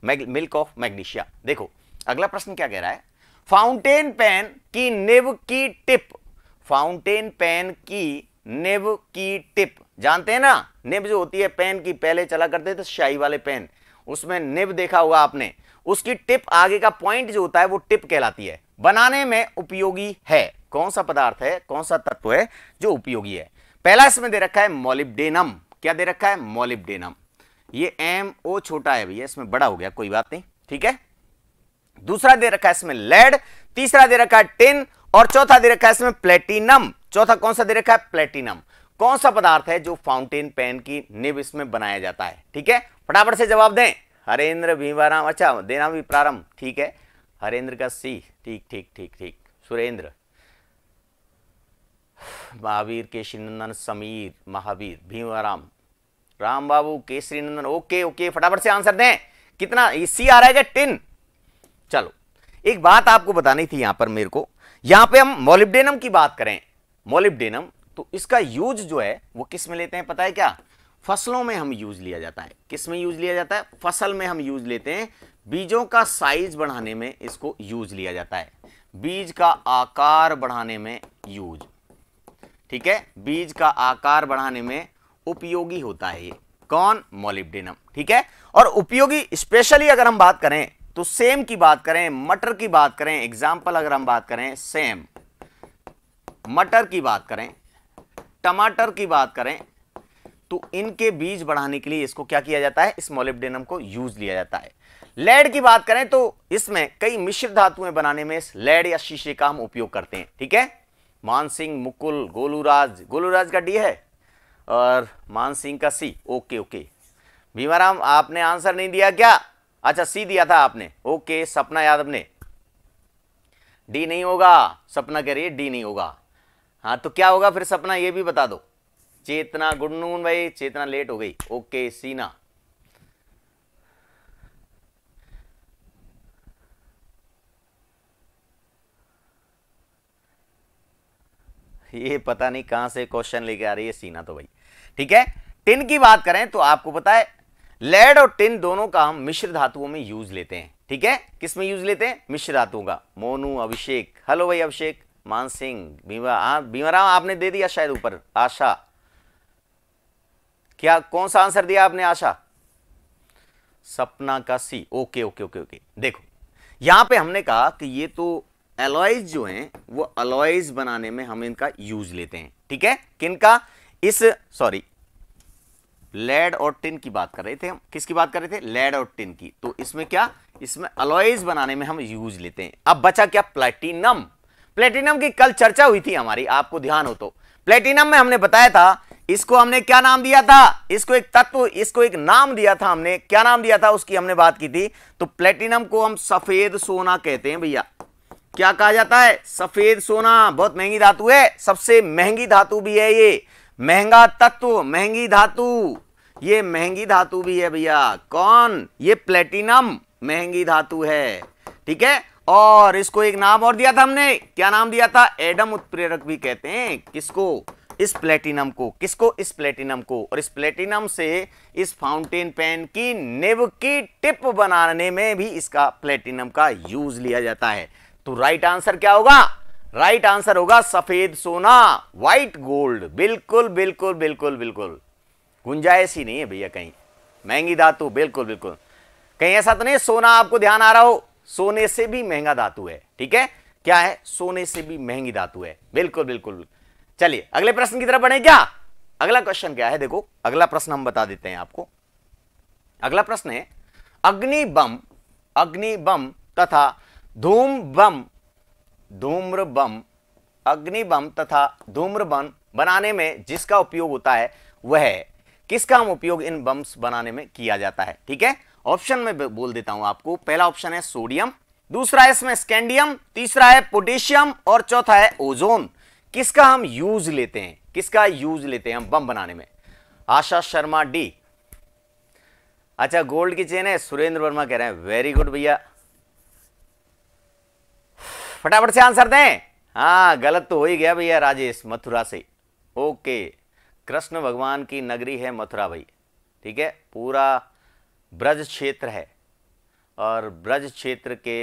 मिल्क ऑफ मैग्नीशिया देखो अगला प्रश्न क्या कह रहा है फाउंटेन पेन की निव की टिप फाउंटेन पेन की निव की टिप जानते हैं ना निब जो होती है पेन की पहले चला करते थे शाही वाले पेन उसमें निब देखा होगा आपने उसकी टिप आगे का पॉइंट जो होता है वो टिप कहलाती है बनाने में उपयोगी है कौन सा पदार्थ है कौन सा तत्व है जो उपयोगी है पहला इसमें दे रखा है मोलिबडेनम क्या दे रखा है मोलिबडेनम ये एम ओ छोटा है भैया इसमें बड़ा हो गया कोई बात नहीं ठीक है दूसरा दे रखा है इसमें लेड तीसरा दे रखा है टिन और चौथा दे रखा है इसमें प्लेटिनम चौथा कौन सा दे रखा है प्लेटिनम कौन सा पदार्थ है जो फाउंटेन पेन की निब इसमें बनाया जाता है ठीक है फटाफट से जवाब दें हरेंद्र भीमाराम अच्छा देना भी प्रारंभ ठीक है हरेंद्र का सी ठीक ठीक ठीक ठीक सुरेंद्र महावीर के शिनंदन समीर महावीर भीमाराम राम बाबू केसरी नंदन ओके ओके फटाफट से आंसर दें कितना सी आ रहा है टिन चलो एक बात आपको बतानी थी यहां पर मेरे को यहां पे हम मोलिब्डेनम की बात करें मोलिब्डेनम तो इसका यूज जो है वो किस में लेते हैं पता है क्या फसलों में हम यूज लिया जाता है किस में यूज लिया जाता है फसल में हम यूज लेते हैं बीजों का साइज बढ़ाने में इसको यूज लिया जाता है बीज का आकार बढ़ाने में यूज ठीक है बीज का आकार बढ़ाने में उपयोगी होता है ये कौन मोलिब्डेनम ठीक है और उपयोगी स्पेशली अगर हम बात करें तो सेम की बात करें मटर की बात करें एग्जाम्पल अगर हम बात करें सेम मटर की बात करें टमाटर की बात करें तो इनके बीज बढ़ाने के लिए इसको क्या किया जाता है इस मोलिब्डेनम को यूज लिया जाता है लेड की बात करें तो इसमें कई मिश्र धातुएं बनाने में इस लेड या शीशे का हम उपयोग करते हैं ठीक है मानसिंह मुकुल गोलूराज गोलूराज का डी है और मान सिंह का सी ओके ओके भीमाराम आपने आंसर नहीं दिया क्या अच्छा सी दिया था आपने ओके सपना यादव ने डी नहीं होगा सपना कह रही है डी नहीं होगा हाँ तो क्या होगा फिर सपना ये भी बता दो चेतना गुड नून भाई चेतना लेट हो गई ओके सीना <laughs> ये पता नहीं कहां से क्वेश्चन लेके आ रही है सीना तो भाई ठीक है टिन की बात करें तो आपको पता है लेड और टिन दोनों का हम मिश्र धातुओं में यूज लेते हैं ठीक है किस में यूज लेते हैं मिश्र धातुओं का मोनू अभिषेक हेलो भाई अभिषेक मान सिंह भीमा राम आपने दे दिया शायद ऊपर आशा क्या कौन सा आंसर दिया आपने आशा सपना का C okay okay okay okay देखो यहां पे हमने कहा कि ये तो एलॉयज जो हैं वो अलॉयज बनाने में हम इनका यूज लेते हैं ठीक है किनका इस सॉरी लेड और टिन की बात कर रहे थे हम किसकी बात कर रहे थे लेड और टिन की तो इसमें क्या इसमें अलॉयज बनाने में हम यूज लेते हैं अब बचा क्या प्लेटिनम प्लेटिनम की कल चर्चा हुई थी हमारी आपको ध्यान हो तो प्लेटिनम में हमने बताया था इसको हमने क्या नाम दिया था इसको एक तत्व इसको एक नाम दिया था हमने क्या नाम दिया था उसकी हमने बात की थी तो प्लेटिनम को हम सफेद सोना कहते हैं भैया क्या कहा जाता है सफेद सोना बहुत महंगी धातु है सबसे महंगी धातु भी है ये महंगा तत्व महंगी धातु ये महंगी धातु भी है भैया कौन ये प्लेटिनम महंगी धातु है ठीक है और इसको एक नाम और दिया था हमने क्या नाम दिया था एडम उत्प्रेरक भी कहते हैं किसको इस प्लेटिनम को किसको इस प्लेटिनम को और इस प्लेटिनम से इस फाउंटेन पेन की निब की टिप बनाने में भी इसका प्लेटिनम का यूज लिया जाता है तो राइट आंसर क्या होगा राइट आंसर होगा सफेद सोना व्हाइट गोल्ड बिल्कुल बिल्कुल बिल्कुल बिल्कुल गुंजाइश ही नहीं है भैया कहीं महंगी धातु बिल्कुल बिल्कुल कहीं ऐसा तो नहीं सोना आपको ध्यान आ रहा हो सोने से भी महंगा धातु है ठीक है क्या है सोने से भी महंगी धातु है बिल्कुल बिल्कुल चलिए अगले प्रश्न की तरफ बढ़े क्या अगला क्वेश्चन क्या है देखो अगला प्रश्न हम बता देते हैं आपको अगला प्रश्न है अग्नि बम अग्नि बम तथा धूम बम धूम्र बम अग्नि बम तथा धूम्र बम बनाने में जिसका उपयोग होता है वह किसका हम उपयोग इन बम्स बनाने में किया जाता है ठीक है ऑप्शन में बोल देता हूं आपको पहला ऑप्शन है सोडियम दूसरा है इसमें स्कैंडियम तीसरा है पोटेशियम और चौथा है ओजोन किसका हम यूज लेते हैं किसका यूज लेते हैं हम बम बनाने में आशा शर्मा डी अच्छा गोल्ड की चेन है सुरेंद्र वर्मा कह रहे हैं वेरी गुड भैया फटाफट से आंसर दें हाँ गलत तो हो ही गया भैया राजेश मथुरा से ओके कृष्ण भगवान की नगरी है मथुरा भाई ठीक है पूरा ब्रज क्षेत्र है और ब्रज क्षेत्र के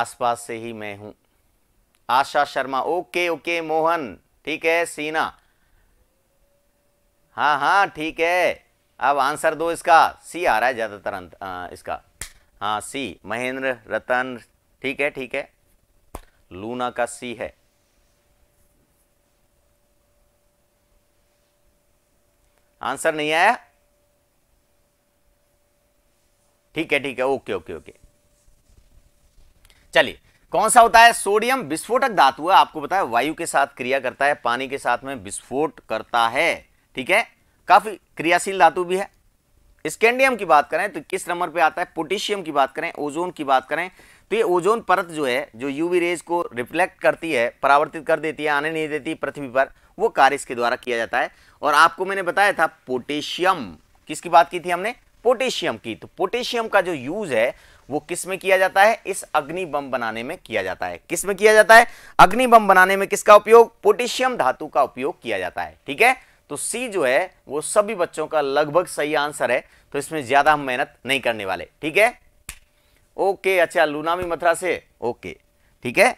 आसपास से ही मैं हूँ आशा शर्मा ओके ओके मोहन ठीक है सीना हाँ हाँ ठीक है अब आंसर दो इसका सी आ रहा है ज़्यादातर इसका हाँ सी महेंद्र रतन ठीक है ठीक है लूना का सी है आंसर नहीं आया ठीक है ठीक है ओके ओके ओके चलिए कौन सा होता है सोडियम विस्फोटक धातु है आपको बताया वायु के साथ क्रिया करता है पानी के साथ में विस्फोट करता है ठीक है काफी क्रियाशील धातु भी है स्कैंडियम की बात करें तो किस नंबर पे आता है पोटेशियम की बात करें ओजोन की बात करें तो ये ओजोन परत जो है जो यूवी रेज को रिफ्लेक्ट करती है परावर्तित कर देती है आने नहीं देती पृथ्वी पर वो कार्य इसके द्वारा किया जाता है और आपको मैंने बताया था पोटेशियम किसकी बात की थी हमने पोटेशियम की तो पोटेशियम का जो यूज है वो किस में किया जाता है इस अग्नि बम बनाने में किया जाता है किस में किया जाता है अग्नि बम बनाने में किसका उपयोग पोटेशियम धातु का उपयोग किया जाता है ठीक है तो सी जो है वो सभी बच्चों का लगभग सही आंसर है तो इसमें ज्यादा हम मेहनत नहीं करने वाले ठीक है ओके अच्छा लूनामी मथुरा से ओके ठीक है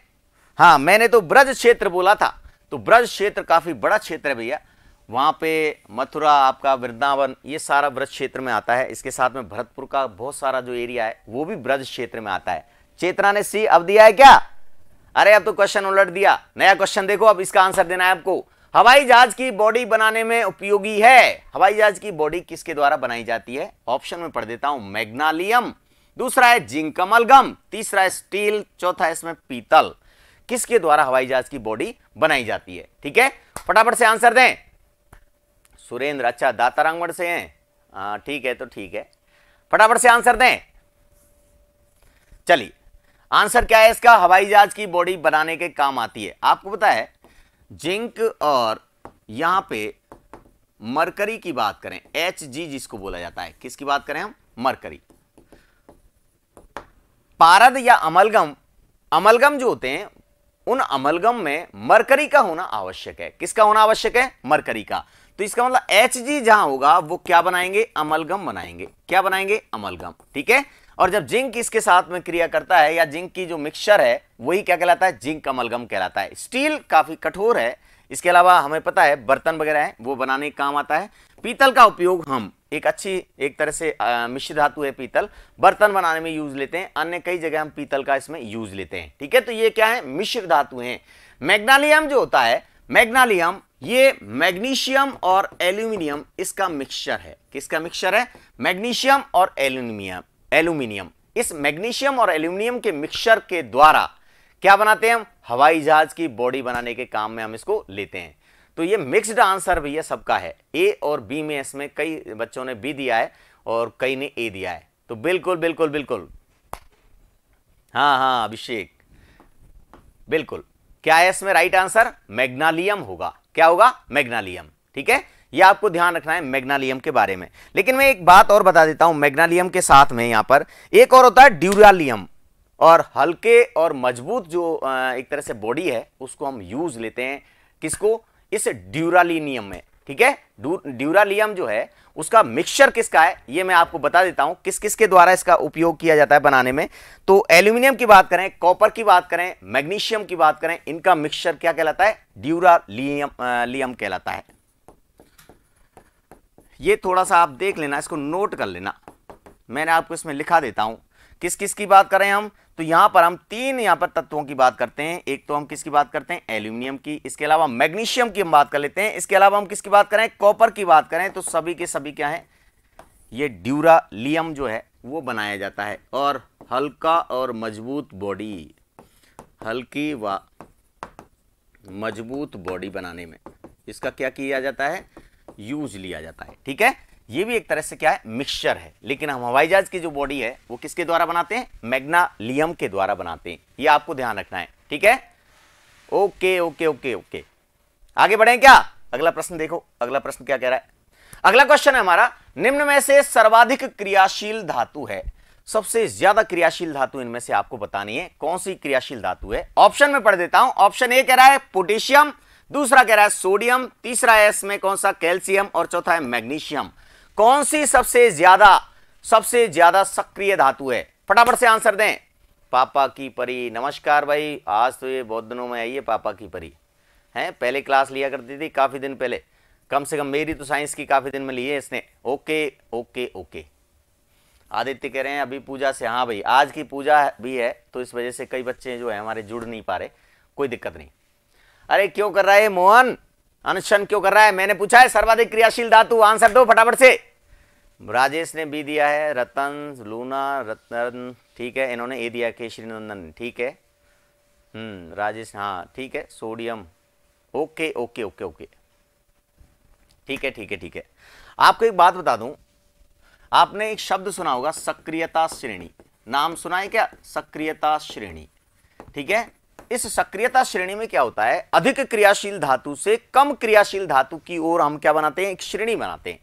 हाँ मैंने तो ब्रज क्षेत्र बोला था तो ब्रज क्षेत्र काफ़ी बड़ा क्षेत्र है भैया वहां पे मथुरा आपका वृंदावन ये सारा ब्रज क्षेत्र में आता है इसके साथ में भरतपुर का बहुत सारा जो एरिया है वो भी ब्रज क्षेत्र में आता है चेतना ने सी अब दिया है क्या अरे अब तो क्वेश्चन उलट दिया नया क्वेश्चन देखो अब इसका आंसर देना है आपको हवाई जहाज की बॉडी बनाने में उपयोगी है हवाई जहाज की बॉडी किसके द्वारा बनाई जाती है ऑप्शन में पढ़ देता हूं मैग्नालियम दूसरा है जिंक अमलगम तीसरा है स्टील चौथा है इसमें पीतल किसके द्वारा हवाई जहाज की बॉडी बनाई जाती है ठीक है फटाफट से आंसर दें सुरेंद्र अच्छा दातारांगड़ से हैं ठीक है तो ठीक है फटाफट से आंसर दें चलिए आंसर क्या है इसका हवाई जहाज की बॉडी बनाने के काम आती है आपको पता है जिंक और यहां पे मरकरी की बात करें एच जी जिसको बोला जाता है किसकी बात करें हम मरकरी पारद या अमलगम अमलगम जो होते हैं उन अमलगम में मरकरी का होना आवश्यक है किसका होना आवश्यक है मरकरी का तो इसका मतलब एच जी जहां होगा वो क्या बनाएंगे अमलगम बनाएंगे क्या बनाएंगे अमलगम ठीक है और जब जिंक इसके साथ में क्रिया करता है या जिंक की जो मिक्सचर है वही क्या कहलाता है जिंक अमलगम कहलाता है स्टील काफी कठोर है इसके अलावा हमें पता है बर्तन वगैरह है वो बनाने काम आता है पीतल का उपयोग हम एक अच्छी एक तरह से मिश्र धातु है पीतल बर्तन बनाने में यूज लेते हैं अन्य कई जगह हम पीतल का इसमें यूज लेते हैं ठीक है तो ये क्या है मिश्र धातु है मैग्नालियम जो होता है मैग्नालियम ये मैग्नीशियम और एल्यूमिनियम इसका मिक्सचर है किसका मिक्सचर है मैग्नीशियम और एल्यूमिनियम एल्यूमिनियम इस मैग्नीशियम और एल्यूमिनियम के मिक्सचर के द्वारा क्या बनाते हैं हम हवाई जहाज की बॉडी बनाने के काम में हम इसको लेते हैं तो ये मिक्सड आंसर भैया सबका है ए और बी में इसमें कई बच्चों ने बी दिया है और कई ने ए दिया है तो बिल्कुल बिल्कुल बिल्कुल हाँ हाँ अभिषेक बिल्कुल क्या है इसमें राइट आंसर मैग्नालियम होगा क्या होगा मैग्नालियम ठीक है यह आपको ध्यान रखना है मैग्नालियम के बारे में लेकिन मैं एक बात और बता देता हूं मैग्नालियम के साथ में यहां पर एक और होता है ड्यूरालियम और हल्के और मजबूत जो एक तरह से बॉडी है उसको हम यूज लेते हैं किसको इस ड्यूरालिनियम में ठीक है ड्यूरालियम जो है उसका मिक्सचर किसका है ये मैं आपको बता देता हूं किस किस के द्वारा इसका उपयोग किया जाता है बनाने में तो एल्यूमिनियम की बात करें कॉपर की बात करें मैग्नीशियम की बात करें इनका मिक्सचर क्या कहलाता है ड्यूरालियम लियम कहलाता है ये थोड़ा सा आप देख लेना इसको नोट कर लेना मैंने आपको इसमें लिखा देता हूं किस किस की बात करें हम तो यहां पर हम तीन यहां पर तत्वों की बात करते हैं एक तो हम किसकी बात करते हैं एल्यूमिनियम की इसके अलावा मैग्नीशियम की हम बात कर लेते हैं इसके अलावा हम किसकी बात करें कॉपर की बात करें तो सभी के सभी क्या है ये ड्यूरालियम जो है वो बनाया जाता है और हल्का और मजबूत बॉडी हल्की व मजबूत बॉडी बनाने में इसका क्या किया जाता है यूज लिया जाता है ठीक है ये भी एक तरह से क्या है मिक्सचर है लेकिन हम हवाई जहाज की जो बॉडी है वो किसके द्वारा बनाते हैं मैग्नालियम के द्वारा बनाते हैं ये आपको ध्यान रखना है ठीक है ओके ओके ओके ओके आगे बढ़े क्या अगला प्रश्न देखो अगला प्रश्न क्या कह रहा है अगला क्वेश्चन है हमारा निम्न में से सर्वाधिक क्रियाशील धातु है सबसे ज्यादा क्रियाशील धातु इनमें से आपको बतानी है कौन सी क्रियाशील धातु है ऑप्शन में पढ़ देता हूं ऑप्शन ए कह रहा है पोटेशियम दूसरा कह रहा है सोडियम तीसरा है इसमें कौन सा कैल्शियम और चौथा है मैग्नीशियम कौन सी सबसे ज्यादा सबसे ज्यादा सक्रिय धातु है फटाफट से आंसर दें पापा की परी नमस्कार भाई आज तो ये बहुत दिनों में आई है पापा की परी हैं पहले क्लास लिया करती थी काफ़ी दिन पहले कम से कम मेरी तो साइंस की काफ़ी दिन में ली है इसने ओके ओके ओके आदित्य कह रहे हैं अभी पूजा से हाँ भाई आज की पूजा भी है तो इस वजह से कई बच्चे जो है हमारे जुड़ नहीं पा रहे कोई दिक्कत नहीं अरे क्यों कर रहा है मोहन अनशन क्यों कर रहा है मैंने पूछा है सर्वाधिक क्रियाशील धातु आंसर दो फटाफट से राजेश ने बी दिया है रतन लूना रतन ठीक है इन्होंने ए दिया के श्रीनंदन ठीक है हम्म, राजेश हाँ ठीक है sodium okay okay okay okay ठीक है ठीक है ठीक है आपको एक बात बता दूं आपने एक शब्द सुना होगा सक्रियता श्रेणी नाम सुना है क्या सक्रियता श्रेणी ठीक है इस सक्रियता श्रेणी में क्या होता है अधिक क्रियाशील धातु से कम क्रियाशील धातु की ओर हम क्या बनाते हैं एक श्रेणी बनाते हैं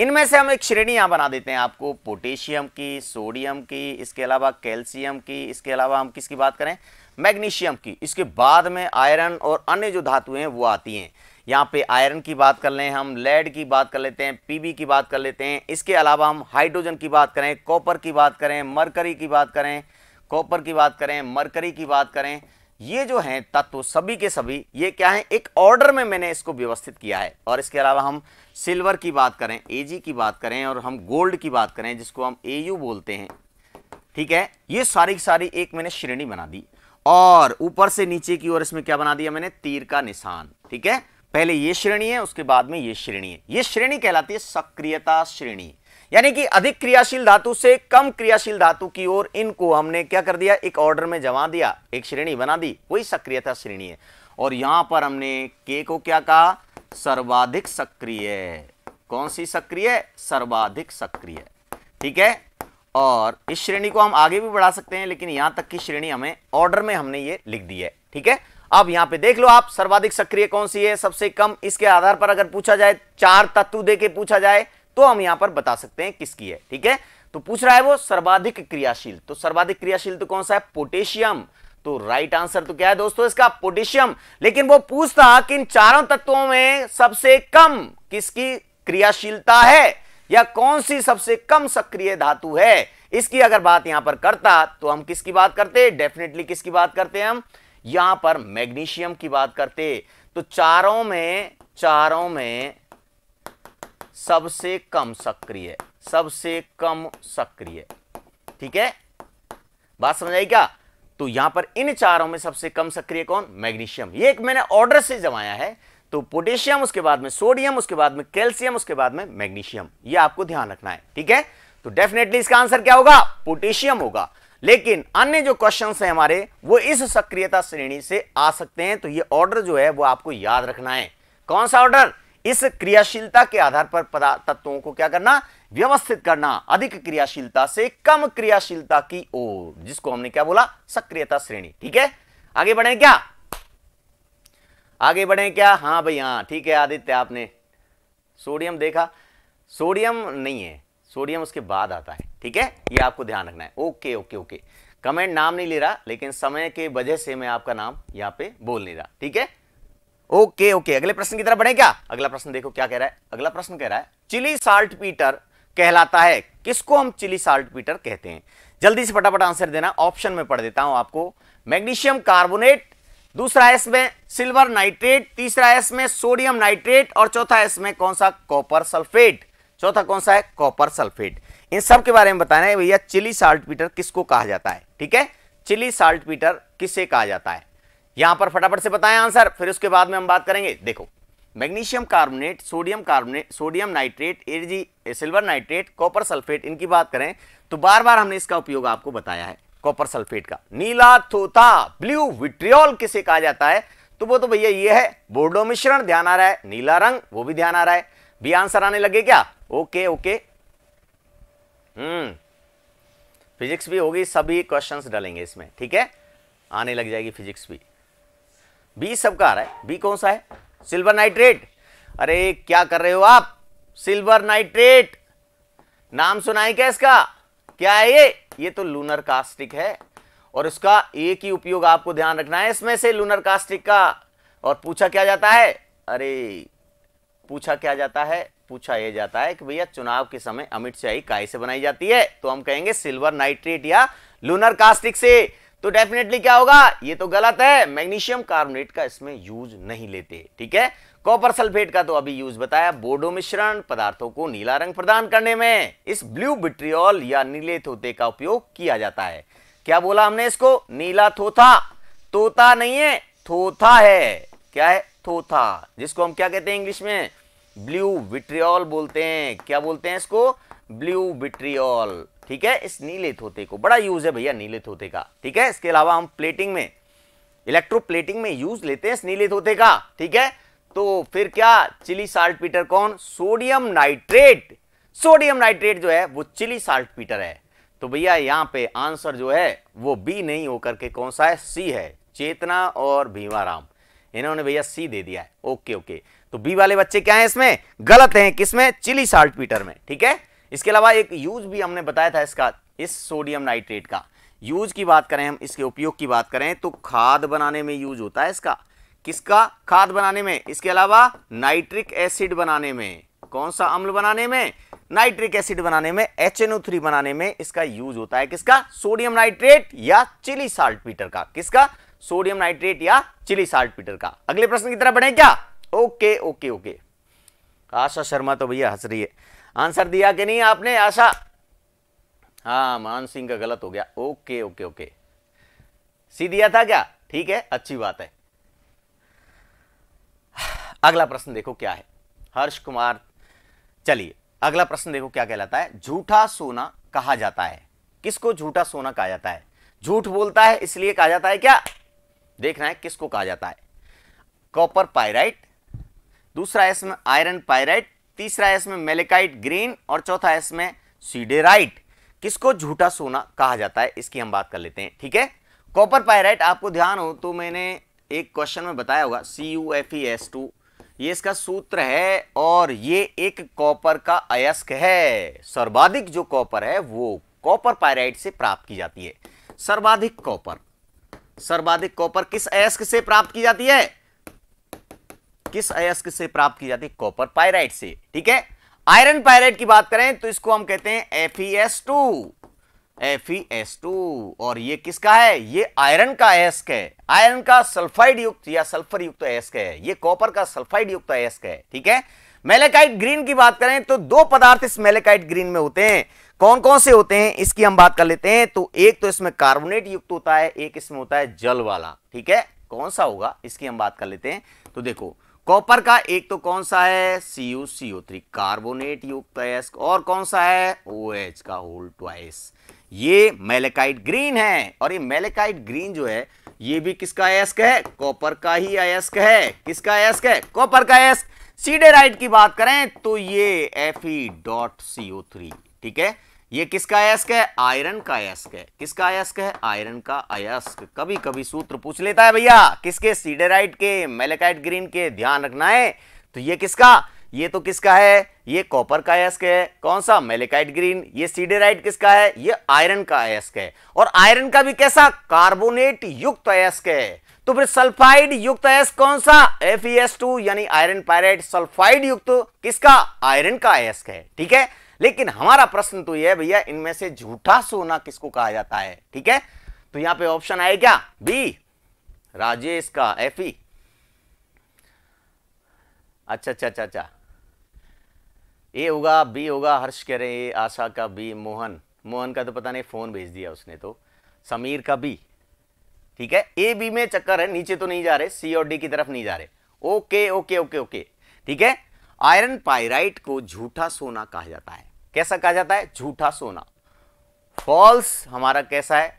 इनमें से हम एक श्रेणी यहां बना देते हैं आपको पोटेशियम की सोडियम की इसके अलावा कैल्शियम की इसके अलावा हम किसकी बात करें मैग्नीशियम की इसके बाद में आयरन और अन्य जो धातुएं हैं वो आती हैं यहाँ पे आयरन की बात कर लें हम लेड की बात कर लेते हैं पीबी की बात कर लेते हैं इसके अलावा हम हाइड्रोजन की बात करें कॉपर की बात करें मरकरी की बात करें कॉपर की बात करें मरकरी की बात करें ये जो हैं तत्व सभी के सभी ये क्या है एक ऑर्डर में मैंने इसको व्यवस्थित किया है और इसके अलावा हम सिल्वर की बात करें एजी की बात करें और हम गोल्ड की बात करें जिसको हम एयू बोलते हैं ठीक है ये सारी की सारी एक मैंने श्रेणी बना दी और ऊपर से नीचे की ओर इसमें क्या बना दिया मैंने तीर का निशान ठीक है पहले ये श्रेणी है उसके बाद में ये श्रेणी है ये श्रेणी कहलाती है सक्रियता श्रेणी यानी कि अधिक क्रियाशील धातु से कम क्रियाशील धातु की ओर इनको हमने क्या कर दिया एक ऑर्डर में जमा दिया एक श्रेणी बना दी वही सक्रियता श्रेणी है और यहां पर हमने के को क्या कहा सर्वाधिक सक्रिय कौन सी सक्रिय सर्वाधिक सक्रिय ठीक है और इस श्रेणी को हम आगे भी बढ़ा सकते हैं लेकिन यहां तक की श्रेणी हमें ऑर्डर में हमने ये लिख दी है ठीक है अब यहां पे देख लो आप सर्वाधिक सक्रिय कौन सी है सबसे कम इसके आधार पर अगर पूछा जाए चार तत्व दे के पूछा जाए तो हम यहां पर बता सकते हैं किसकी है ठीक है तो पूछ रहा है वो सर्वाधिक क्रियाशील तो सर्वाधिक क्रियाशील तो कौन सा है पोटेशियम तो राइट आंसर तो क्या है दोस्तों इसका पोटेशियम लेकिन वो पूछता कि इन चारों तत्वों में सबसे कम किसकी क्रियाशीलता है या कौन सी सबसे कम सक्रिय धातु है इसकी अगर बात यहां पर करता तो हम किसकी बात करते डेफिनेटली किसकी बात करते हम यहां पर मैग्नीशियम की बात करते तो चारों में चारों में सबसे कम सक्रिय सबसे कम सक्रिय ठीक है बात समझ आई क्या तो यहां पर इन चारों में सबसे कम सक्रिय कौन मैग्नीशियम ये एक मैंने ऑर्डर से जमाया है तो पोटेशियम उसके बाद में सोडियम उसके बाद में कैल्शियम उसके बाद में मैग्नीशियम ये आपको ध्यान रखना है ठीक है तो डेफिनेटली इसका आंसर क्या होगा पोटेशियम होगा लेकिन अन्य जो क्वेश्चन है हमारे वो इस सक्रियता श्रेणी से आ सकते हैं तो ये ऑर्डर जो है वो आपको याद रखना है कौन सा ऑर्डर इस क्रियाशीलता के आधार पर तत्वों को क्या करना व्यवस्थित करना अधिक क्रियाशीलता से कम क्रियाशीलता की ओर जिसको हमने क्या बोला सक्रियता श्रेणी ठीक है आगे बढ़े क्या आगे बढ़े क्या हाँ भाई हाँ ठीक है आदित्य आपने सोडियम देखा सोडियम नहीं है सोडियम उसके बाद आता है ठीक है ये आपको ध्यान रखना है ओके ओके ओके कमेंट नाम नहीं ले रहा लेकिन समय के वजह से मैं आपका नाम यहाँ पे बोल नहीं रहा ठीक है ओके ओके अगले प्रश्न की तरफ बढ़े क्या अगला प्रश्न देखो क्या कह रहा है अगला प्रश्न कह रहा है चिली साल्ट पीटर कहलाता है किसको हम चिली साल्ट पीटर कहते हैं जल्दी से फटाफट आंसर देना ऑप्शन में पढ़ देता हूं आपको मैग्नीशियम कार्बोनेट दूसरा इसमें सिल्वर नाइट्रेट तीसरा एस इसमें सोडियम नाइट्रेट और चौथा एस इसमें कौन सा कॉपर सल्फेट चौथा कौन सा है कॉपर सल्फेट इन सब के बारे में बताना है भैया चिली साल्ट पीटर किसको कहा जाता है ठीक है चिली साल्ट पीटर किसे कहा जाता है यहां पर फटाफट से बताएं आंसर फिर उसके बाद में हम बात करेंगे देखो magnesium carbonate sodium carbonate sodium nitrate एरजी सिल्वर नाइट्रेट कॉपर सल्फेट इनकी बात करें तो बार बार हमने इसका उपयोग आपको बताया है कॉपर सल्फेट का नीला थोता ब्लू विट्रियोल किसे कहा जाता है तो वो तो भैया ये है बोर्डो मिश्रण ध्यान आ रहा है नीला रंग वो भी ध्यान आ रहा है भी आंसर आने लगे क्या ओके ओके हम्म फिजिक्स भी होगी सभी क्वेश्चंस डालेंगे इसमें ठीक है आने लग जाएगी फिजिक्स भी बी सबका आ रहा है बी कौन सा है सिल्वर नाइट्रेट अरे क्या कर रहे हो आप सिल्वर नाइट्रेट नाम सुनाए क्या इसका क्या है ये ये तो लूनर कास्टिक है और इसका एक ही उपयोग आपको ध्यान रखना है इसमें से लूनर कास्टिक का और पूछा क्या जाता है अरे पूछा क्या जाता है पूछा यह जाता है कि भैया चुनाव के समय अमिट शाही काय से बनाई जाती है तो हम कहेंगे सिल्वर नाइट्रेट या लूनर कास्टिक से तो डेफिनेटली क्या होगा ये तो गलत है मैग्नीशियम कार्बोनेट का इसमें यूज नहीं लेते ठीक है कॉपर सल्फेट का तो अभी यूज बताया बोडो मिश्रण पदार्थों को नीला रंग प्रदान करने में इस ब्लू बिट्रियोल या नीले थोते का उपयोग किया जाता है क्या बोला हमने इसको नीला थोथा तोता नहीं है थोथा है क्या है थोथा जिसको हम क्या कहते हैं इंग्लिश में ब्लू विट्रियोल बोलते हैं क्या बोलते हैं इसको ब्लू विट्रियोल ठीक है इस नीले थोते को बड़ा यूज है भैया नीले थोते का ठीक है इसके अलावा हम प्लेटिंग में इलेक्ट्रोप्लेटिंग में यूज लेते हैं इस नीले थोते का ठीक है तो फिर क्या चिली साल्ट पीटर कौन सोडियम नाइट्रेट सोडियम नाइट्रेट जो है वो चिली साल्ट पीटर है तो भैया यहां पे आंसर जो है वो बी नहीं होकर के कौन सा है सी है चेतना और भीमाराम इन्होंने भैया सी दे दिया है ओके ओके तो बी वाले बच्चे क्या है इसमें गलत है किसमें चिली साल्ट पीटर में ठीक है इसके अलावा एक यूज भी हमने बताया था इसका इस सोडियम नाइट्रेट का यूज की बात करें हम इसके उपयोग की बात करें तो खाद बनाने में यूज होता है इसका किसका खाद बनाने में इसके अलावा नाइट्रिक एसिड बनाने में कौन सा अम्ल बनाने में नाइट्रिक एसिड बनाने में एच बनाने में इसका यूज होता है किसका सोडियम नाइट्रेट या चिली साल्ट पीटर का किसका सोडियम नाइट्रेट या चिली साल्ट पीटर का अगले प्रश्न की तरफ बढ़े क्या okay okay okay Asha Sharma तो भैया हंस रही है आंसर दिया कि नहीं आपने आशा हाँ मान सिंह का गलत हो गया ओके ओके ओके सी दिया था क्या ठीक है अच्छी बात है अगला प्रश्न देखो क्या है हर्ष कुमार चलिए अगला प्रश्न देखो क्या कहलाता है झूठा सोना कहा जाता है किसको झूठा सोना कहा जाता है झूठ बोलता है इसलिए कहा जाता है क्या देखना है किसको कहा जाता है कॉपर पायराइट दूसरा इसमें आयरन पायराइट तीसरा है इसमें मेलेकाइट ग्रीन और चौथा है इसमें सीडेराइट किसको झूठा सोना कहा जाता है इसकी हम बात कर लेते हैं ठीक है कॉपर पायराइट आपको ध्यान हो तो मैंने एक क्वेश्चन में बताया होगा C U F E S two ये इसका सूत्र है और ये एक कॉपर का अयस्क है सर्वाधिक जो कॉपर है वो कॉपर पायराइट से प्राप्त की जाती है सर्वाधिक कॉपर सर्वाधिक कॉपर किस अयस्क से प्राप्त की जाती है किस अयस्क से प्राप्त की जाती है कॉपर पायराइट से ठीक है आयरन पायराइट की बात करें तो इसको हम कहते हैं F E F S two और ये किसका है ये आयरन का एस्क है आयरन का सल्फाइड युक्त या सल्फर युक्त एस्क है ये कॉपर का सल्फाइड युक्त एस्क है ठीक है मेलेकाइट ग्रीन की बात करें तो दो पदार्थ इस मेलेकाइट ग्रीन में होते हैं कौन कौन से होते हैं इसकी हम बात कर लेते हैं तो एक तो इसमें कार्बोनेट युक्त होता है एक इसमें होता है जल वाला ठीक है कौन सा होगा इसकी हम बात कर लेते हैं तो देखो कॉपर का एक तो कौन सा है सीयू ओ थ्री कार्बोनेट युक्त अयस्क और कौन सा है ओ OH का होल ट्वाइस ये मेलेकाइट ग्रीन है और ये मेलेकाइट ग्रीन जो है ये भी किसका अयस्क है कॉपर का ही अयस्क है किसका अयस्क है कॉपर का अयस्क सीडेराइट की बात करें तो ये एफ डॉट थ्री ठीक है ये किसका अयस्क है आयरन का अयस्क है किसका अयस्क है आयरन का अयस्क कभी कभी सूत्र पूछ लेता है भैया किसके सीडेराइट के मेलेकाइट ग्रीन के ध्यान रखना है तो ये किसका ये तो किसका है ये कॉपर का अयस्क है कौन सा मेलेकाइट ग्रीन ये सीडेराइट किसका है ये आयरन का अयस्क है और आयरन का भी कैसा कार्बोनेट युक्त अयस्क है तो फिर सल्फाइड युक्त अयस्क कौन सा एफ e यानी आयरन पायरेट सल्फाइड युक्त किसका आयरन का अयस्क है ठीक है लेकिन हमारा प्रश्न तो यह भैया इनमें से झूठा सोना किसको कहा जाता है ठीक है तो यहां पे ऑप्शन आए क्या बी राजेश का एफ ई e. अच्छा अच्छा अच्छा अच्छा ए होगा बी होगा हर्ष कह रहे हैं आशा का बी मोहन मोहन का तो पता नहीं फोन भेज दिया उसने तो समीर का बी ठीक है ए बी में चक्कर है नीचे तो नहीं जा रहे सी और डी की तरफ नहीं जा रहे ओके ओके ओके ओके ठीक है आयरन पाइराइट को झूठा सोना कहा जाता है कैसा कहा जाता है झूठा सोना फॉल्स हमारा कैसा है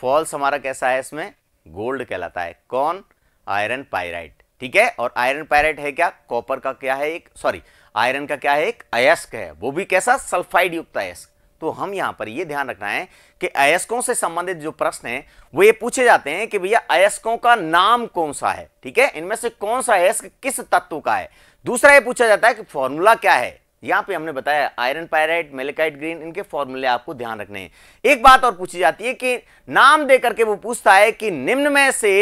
फॉल्स हमारा कैसा है इसमें गोल्ड कहलाता है कौन आयरन पाइराइट ठीक है और आयरन पाइराइट है क्या कॉपर का क्या है एक सॉरी आयरन का क्या है एक अयस्क है वो भी कैसा सल्फाइड युक्त अयस्क तो हम यहां पर यह ध्यान रखना है कि अयस्कों से संबंधित जो प्रश्न है वो ये पूछे जाते हैं कि भैया अयस्कों का नाम कौन सा है ठीक है इनमें से कौन सा अयस्क किस तत्व का है दूसरा ये पूछा जाता है कि फॉर्मूला क्या है यहां पे हमने बताया आयरन पायराइट मेलिकाइट ग्रीन इनके फॉर्मूले आपको ध्यान रखने हैं एक बात और पूछी जाती है कि नाम देकर के वो पूछता है कि निम्न में से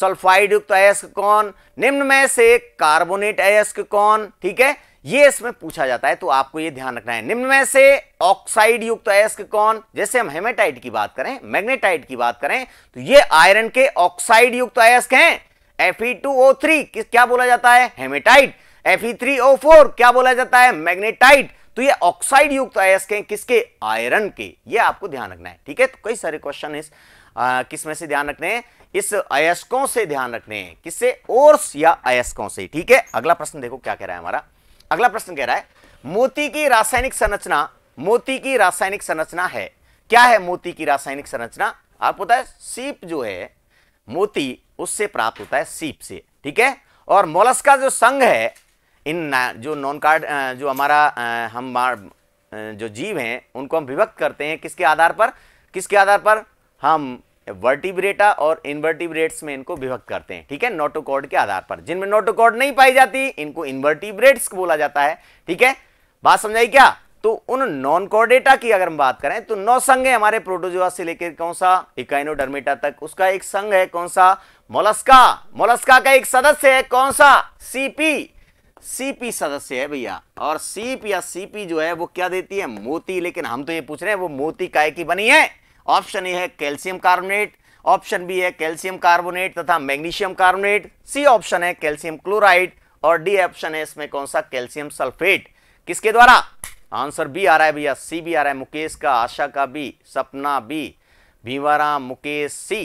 सल्फाइड युक्त अयस्क कौन निम्न में से कार्बोनेट अयस्क कौन ठीक है ये इसमें पूछा जाता है तो आपको ये ध्यान रखना है निम्न में से ऑक्साइड युक्त अयस्क कौन जैसे हम हेमेटाइट की बात करें मैग्नेटाइट की बात करें तो ये आयरन के ऑक्साइड युक्त अयस्क हैं Fe2O3 किस क्या बोला जाता है हेमेटाइट Fe3O4 क्या बोला जाता है मैग्नेटाइट तो ये ऑक्साइड युक्त अयस्क हैं किसके आयरन के ये आपको ध्यान रखना है ठीक है तो कई सारे क्वेश्चन इस किस में से ध्यान रखने हैं इस अयस्कों से ध्यान रखने हैं किससे ओर्स या अयस्कों से ठीक है अगला प्रश्न देखो क्या कह रहा है हमारा अगला प्रश्न कह रहा है मोती की रासायनिक संरचना मोती की रासायनिक संरचना है क्या है मोती की रासायनिक संरचना आपको पता है सीप जो है मोती उससे प्राप्त होता है सीप से ठीक है और मोलस का जो संघ है इन जो नॉन कार्ड जो हमारा हम जो जीव हैं उनको हम विभक्त करते हैं किसके आधार पर किसके आधार पर हम वर्टिब्रेटा और इनवर्टिब्रेट्स में इनको विभक्त करते हैं ठीक है नोटोकॉर्ड के आधार पर जिनमें नोटोकॉर्ड नहीं पाई जाती इनको इनवर्टिब्रेट्स बोला जाता है ठीक है बात समझाई क्या तो उन नॉन कॉर्डेटा की अगर हम बात करें तो नौ संघ है हमारे प्रोटोजोआ से लेकर कौन सा इकाइनोडर्मेटा तक उसका एक संघ है कौन सा मोलस्का मोलस्का का एक सदस्य है कौन सा सीपी सीपी सदस्य है भैया और सीप या सीपी जो है वो क्या देती है मोती लेकिन हम तो ये पूछ रहे हैं वो मोती काय की बनी है ऑप्शन ए है कैल्शियम कार्बोनेट ऑप्शन बी है कैल्शियम कार्बोनेट तथा मैग्नीशियम कार्बोनेट सी ऑप्शन है कैल्शियम क्लोराइड और डी ऑप्शन है इसमें कौन सा कैल्शियम सल्फेट किसके द्वारा आंसर बी आ रहा है भैया सी भी आ रहा है मुकेश का आशा का बी सपना बी भीवारा मुकेश सी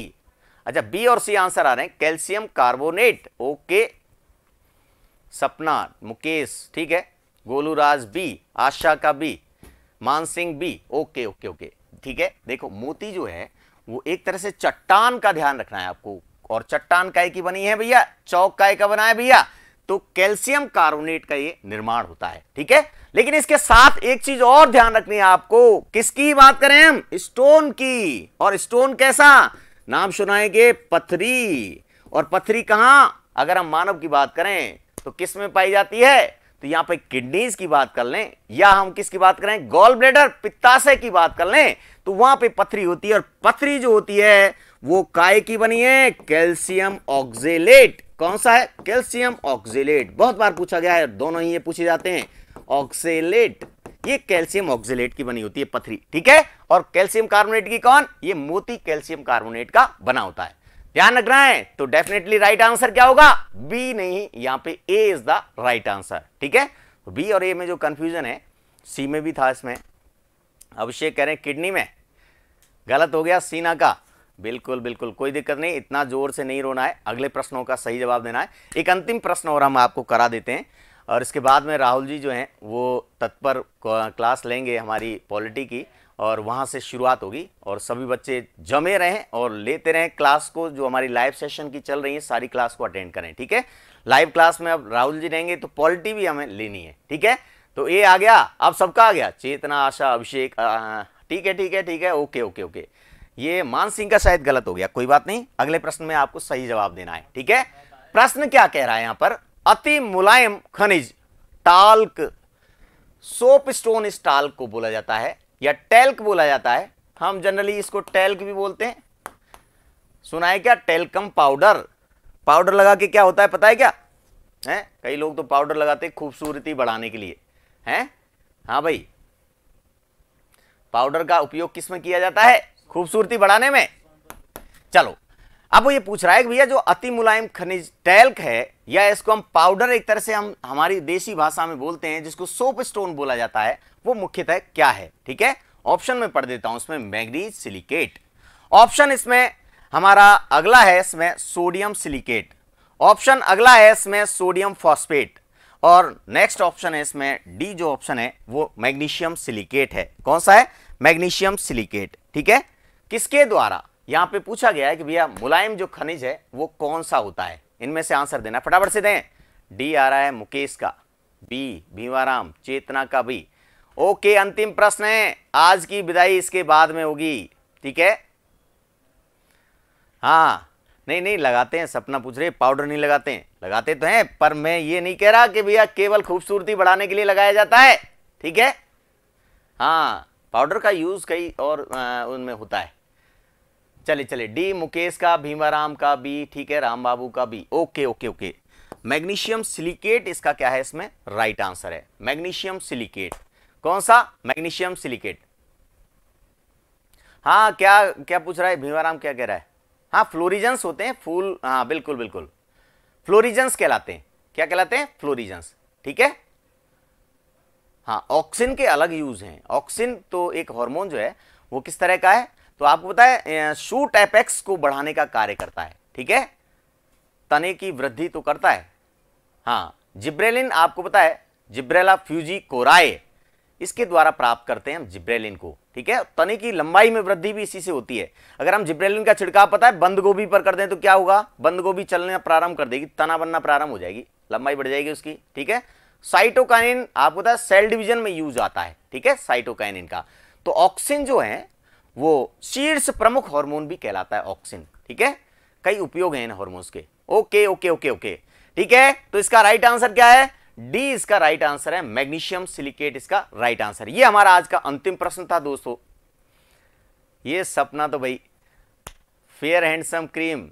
अच्छा बी और सी आंसर आ रहे हैं कैल्शियम कार्बोनेट ओके सपना मुकेश ठीक है गोलूराज बी आशा का B Mansingh B okay okay okay ठीक है देखो मोती जो है वो एक तरह से चट्टान का ध्यान रखना है आपको और चट्टान काय की बनी है भैया चौक काय का बना है भैया तो कैल्शियम कार्बोनेट का ये निर्माण होता है ठीक है लेकिन इसके साथ एक चीज और ध्यान रखनी है आपको किसकी बात करें हम स्टोन की और स्टोन कैसा नाम सुनाएंगे पथरी और पथरी कहां अगर हम मानव की बात करें तो किस में पाई जाती है तो यहां पे किडनीज की बात कर लें या हम किसकी बात करें गोल ब्लेडर पित्ताशय की बात कर लें तो वहां पे पथरी होती है और पथरी जो होती है वो काय की बनी है कैल्शियम ऑक्सीलेट कौन सा है कैल्शियम ऑक्सीलेट बहुत बार पूछा गया है दोनों ही ये पूछे जाते हैं ऑक्सीलेट ये कैल्शियम ऑक्सीलेट की बनी होती है पथरी ठीक है और कैल्शियम कार्बोनेट की कौन ये मोती कैल्शियम कार्बोनेट का बना होता है ध्यान रखना है तो डेफिनेटली राइट आंसर क्या होगा बी नहीं यहां पे A is the right answer ठीक है बी और ए में जो कंफ्यूजन है सी में भी था इसमें अभिषेक कह रहे हैं किडनी में गलत हो गया सीना का बिल्कुल बिल्कुल कोई दिक्कत नहीं इतना जोर से नहीं रोना है अगले प्रश्नों का सही जवाब देना है एक अंतिम प्रश्न और हम आपको करा देते हैं और इसके बाद में राहुल जी जो हैं वो तत्पर क्लास लेंगे हमारी पॉलिटी की और वहाँ से शुरुआत होगी और सभी बच्चे जमे रहें और लेते रहें क्लास को जो हमारी लाइव सेशन की चल रही है सारी क्लास को अटेंड करें ठीक है लाइव क्लास में अब राहुल जी रहेंगे तो पॉलिटी भी हमें लेनी है ठीक है तो ये आ गया अब सबका आ गया चेतना आशा अभिषेक ठीक है ठीक है ठीक है ओके ओके ओके ये मान सिंह का शायद गलत हो गया कोई बात नहीं अगले प्रश्न में आपको सही जवाब देना है ठीक है प्रश्न क्या कह रहा है यहां पर अति मुलायम खनिज टाल्क सोप स्टोन इस टाल्क को बोला जाता है या टेल्क बोला जाता है हम जनरली इसको टेल्क भी बोलते हैं सुना है क्या टेल्कम पाउडर पाउडर लगा के क्या होता है पता है क्या है कई लोग तो पाउडर लगाते खूबसूरती बढ़ाने के लिए है हाँ भाई पाउडर का उपयोग किस में किया जाता है खूबसूरती बढ़ाने में चलो अब ये पूछ रहा है कि भैया जो अति मुलायम खनिज टैल्क है या इसको हम पाउडर एक तरह से हम हमारी देशी भाषा में बोलते हैं जिसको सोप स्टोन बोला जाता है वो मुख्यतः क्या है ठीक है ऑप्शन में पढ़ देता हूं इसमें मैग्नीज सिलिकेट ऑप्शन इसमें हमारा अगला है इसमें सोडियम सिलिकेट ऑप्शन अगला है इसमें सोडियम फॉस्फेट और नेक्स्ट ऑप्शन है इसमें डी जो ऑप्शन है वो मैग्नीशियम सिलिकेट है कौन सा है मैग्नीशियम सिलिकेट ठीक है किसके द्वारा यहां पे पूछा गया है कि भैया मुलायम जो खनिज है वो कौन सा होता है इनमें से आंसर देना फटाफट से दें डी आ रहा है मुकेश का बी भीमाराम चेतना का भी ओके अंतिम प्रश्न है आज की विदाई इसके बाद में होगी ठीक है हाँ नहीं नहीं लगाते हैं सपना पूछ रहे पाउडर नहीं लगाते हैं लगाते तो हैं पर मैं ये नहीं कह रहा कि भैया केवल खूबसूरती बढ़ाने के लिए लगाया जाता है ठीक है हाँ पाउडर का यूज़ कई और उनमें होता है चले चले डी मुकेश का भीमाराम का बी ठीक है राम बाबू का B okay okay okay magnesium silicate इसका क्या है इसमें राइट आंसर है मैग्नीशियम सिलिकेट कौन सा मैग्नीशियम सिलिकेट हाँ क्या क्या पूछ रहा है भीमाराम क्या कह रहा है हाँ फ्लोरिजन्स होते हैं फूल हाँ बिल्कुल बिल्कुल फ्लोरिजन्स कहलाते हैं क्या कहलाते हैं फ्लोरिजन्स ठीक है हाँ ऑक्सिन के अलग यूज हैं ऑक्सिन तो एक हार्मोन जो है वो किस तरह का है तो आपको पता है शूट एपेक्स को बढ़ाने का कार्य करता है ठीक है तने की वृद्धि तो करता है हाँ जिब्रेलिन आपको पता है जिब्रेला फ्यूजी कोराए इसके द्वारा प्राप्त करते हैं हम जिब्रेलिन को ठीक है तने की लंबाई में वृद्धि भी इसी से होती है अगर हम जिब्रेलिन का छिड़काव पता है बंद गोभी पर कर दें तो क्या होगा बंद गोभी चलना प्रारंभ कर देगी तना बनना प्रारंभ हो जाएगी लंबाई बढ़ जाएगी उसकी ठीक है साइटोकाइनिन आपको पता है सेल डिविजन में यूज आता है ठीक है साइटोकाइनिन का तो ऑक्सीजन जो है वो शीर्ष प्रमुख हॉर्मोन भी कहलाता है ऑक्सीजन ठीक है कई उपयोग हैं इन हॉर्मोन्स के ओके ओके ओके ओके ठीक है तो इसका राइट आंसर क्या है डी इसका राइट आंसर है मैग्नीशियम सिलिकेट इसका राइट आंसर ये हमारा आज का अंतिम प्रश्न था दोस्तों ये सपना तो भाई फेयर हैंडसम क्रीम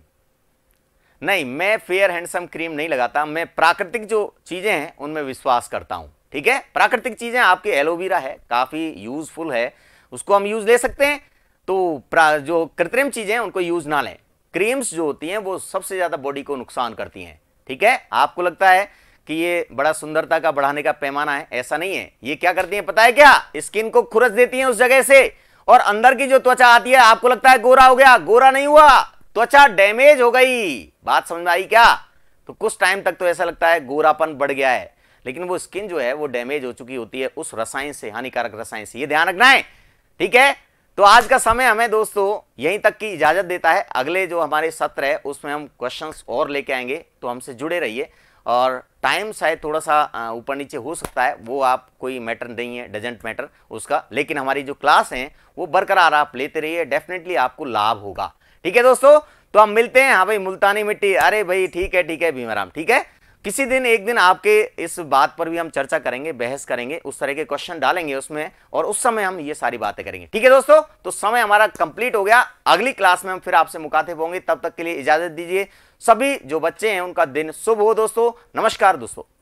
नहीं मैं फेयर हैंडसम क्रीम नहीं लगाता मैं प्राकृतिक जो चीज़ें हैं उनमें विश्वास करता हूं ठीक है प्राकृतिक चीज़ें आपके एलोवेरा है काफ़ी यूजफुल है उसको हम यूज़ ले सकते हैं तो जो कृत्रिम चीज़ें उनको यूज़ ना लें क्रीम्स जो होती हैं वो सबसे ज़्यादा बॉडी को नुकसान करती हैं ठीक है आपको लगता है कि ये बड़ा सुंदरता का बढ़ाने का पैमाना है ऐसा नहीं है ये क्या करती है पता है क्या स्किन को खुरस देती है उस जगह से और अंदर की जो त्वचा आती है आपको लगता है गोरा हो गया गोरा नहीं हुआ त्वचा डैमेज हो गई बात समझ में आई क्या तो कुछ टाइम तक तो ऐसा लगता है गोरापन बढ़ गया है लेकिन वो स्किन जो है वो डैमेज हो चुकी होती है उस रसायन से हानिकारक रसायन से ये ध्यान रखना है ठीक है तो आज का समय हमें दोस्तों यहीं तक की इजाजत देता है अगले जो हमारे सत्र है उसमें हम क्वेश्चंस और लेके आएंगे तो हमसे जुड़े रहिए और टाइम शायद थोड़ा सा ऊपर नीचे हो सकता है वो आप कोई मैटर नहीं है डजेंट मैटर उसका लेकिन हमारी जो क्लास है वो बरकरार आप लेते रहिए डेफिनेटली आपको लाभ होगा ठीक है दोस्तों तो हम मिलते हैं हाँ भाई मुल्तानी मिट्टी अरे भाई ठीक है ठीक है भीमाराम ठीक है किसी दिन एक दिन आपके इस बात पर भी हम चर्चा करेंगे बहस करेंगे उस तरह के क्वेश्चन डालेंगे उसमें और उस समय हम ये सारी बातें करेंगे ठीक है दोस्तों तो समय हमारा कंप्लीट हो गया अगली क्लास में हम फिर आपसे मुकातिब होंगे तब तक के लिए इजाजत दीजिए सभी जो बच्चे हैं उनका दिन शुभ हो दोस्तों नमस्कार दोस्तों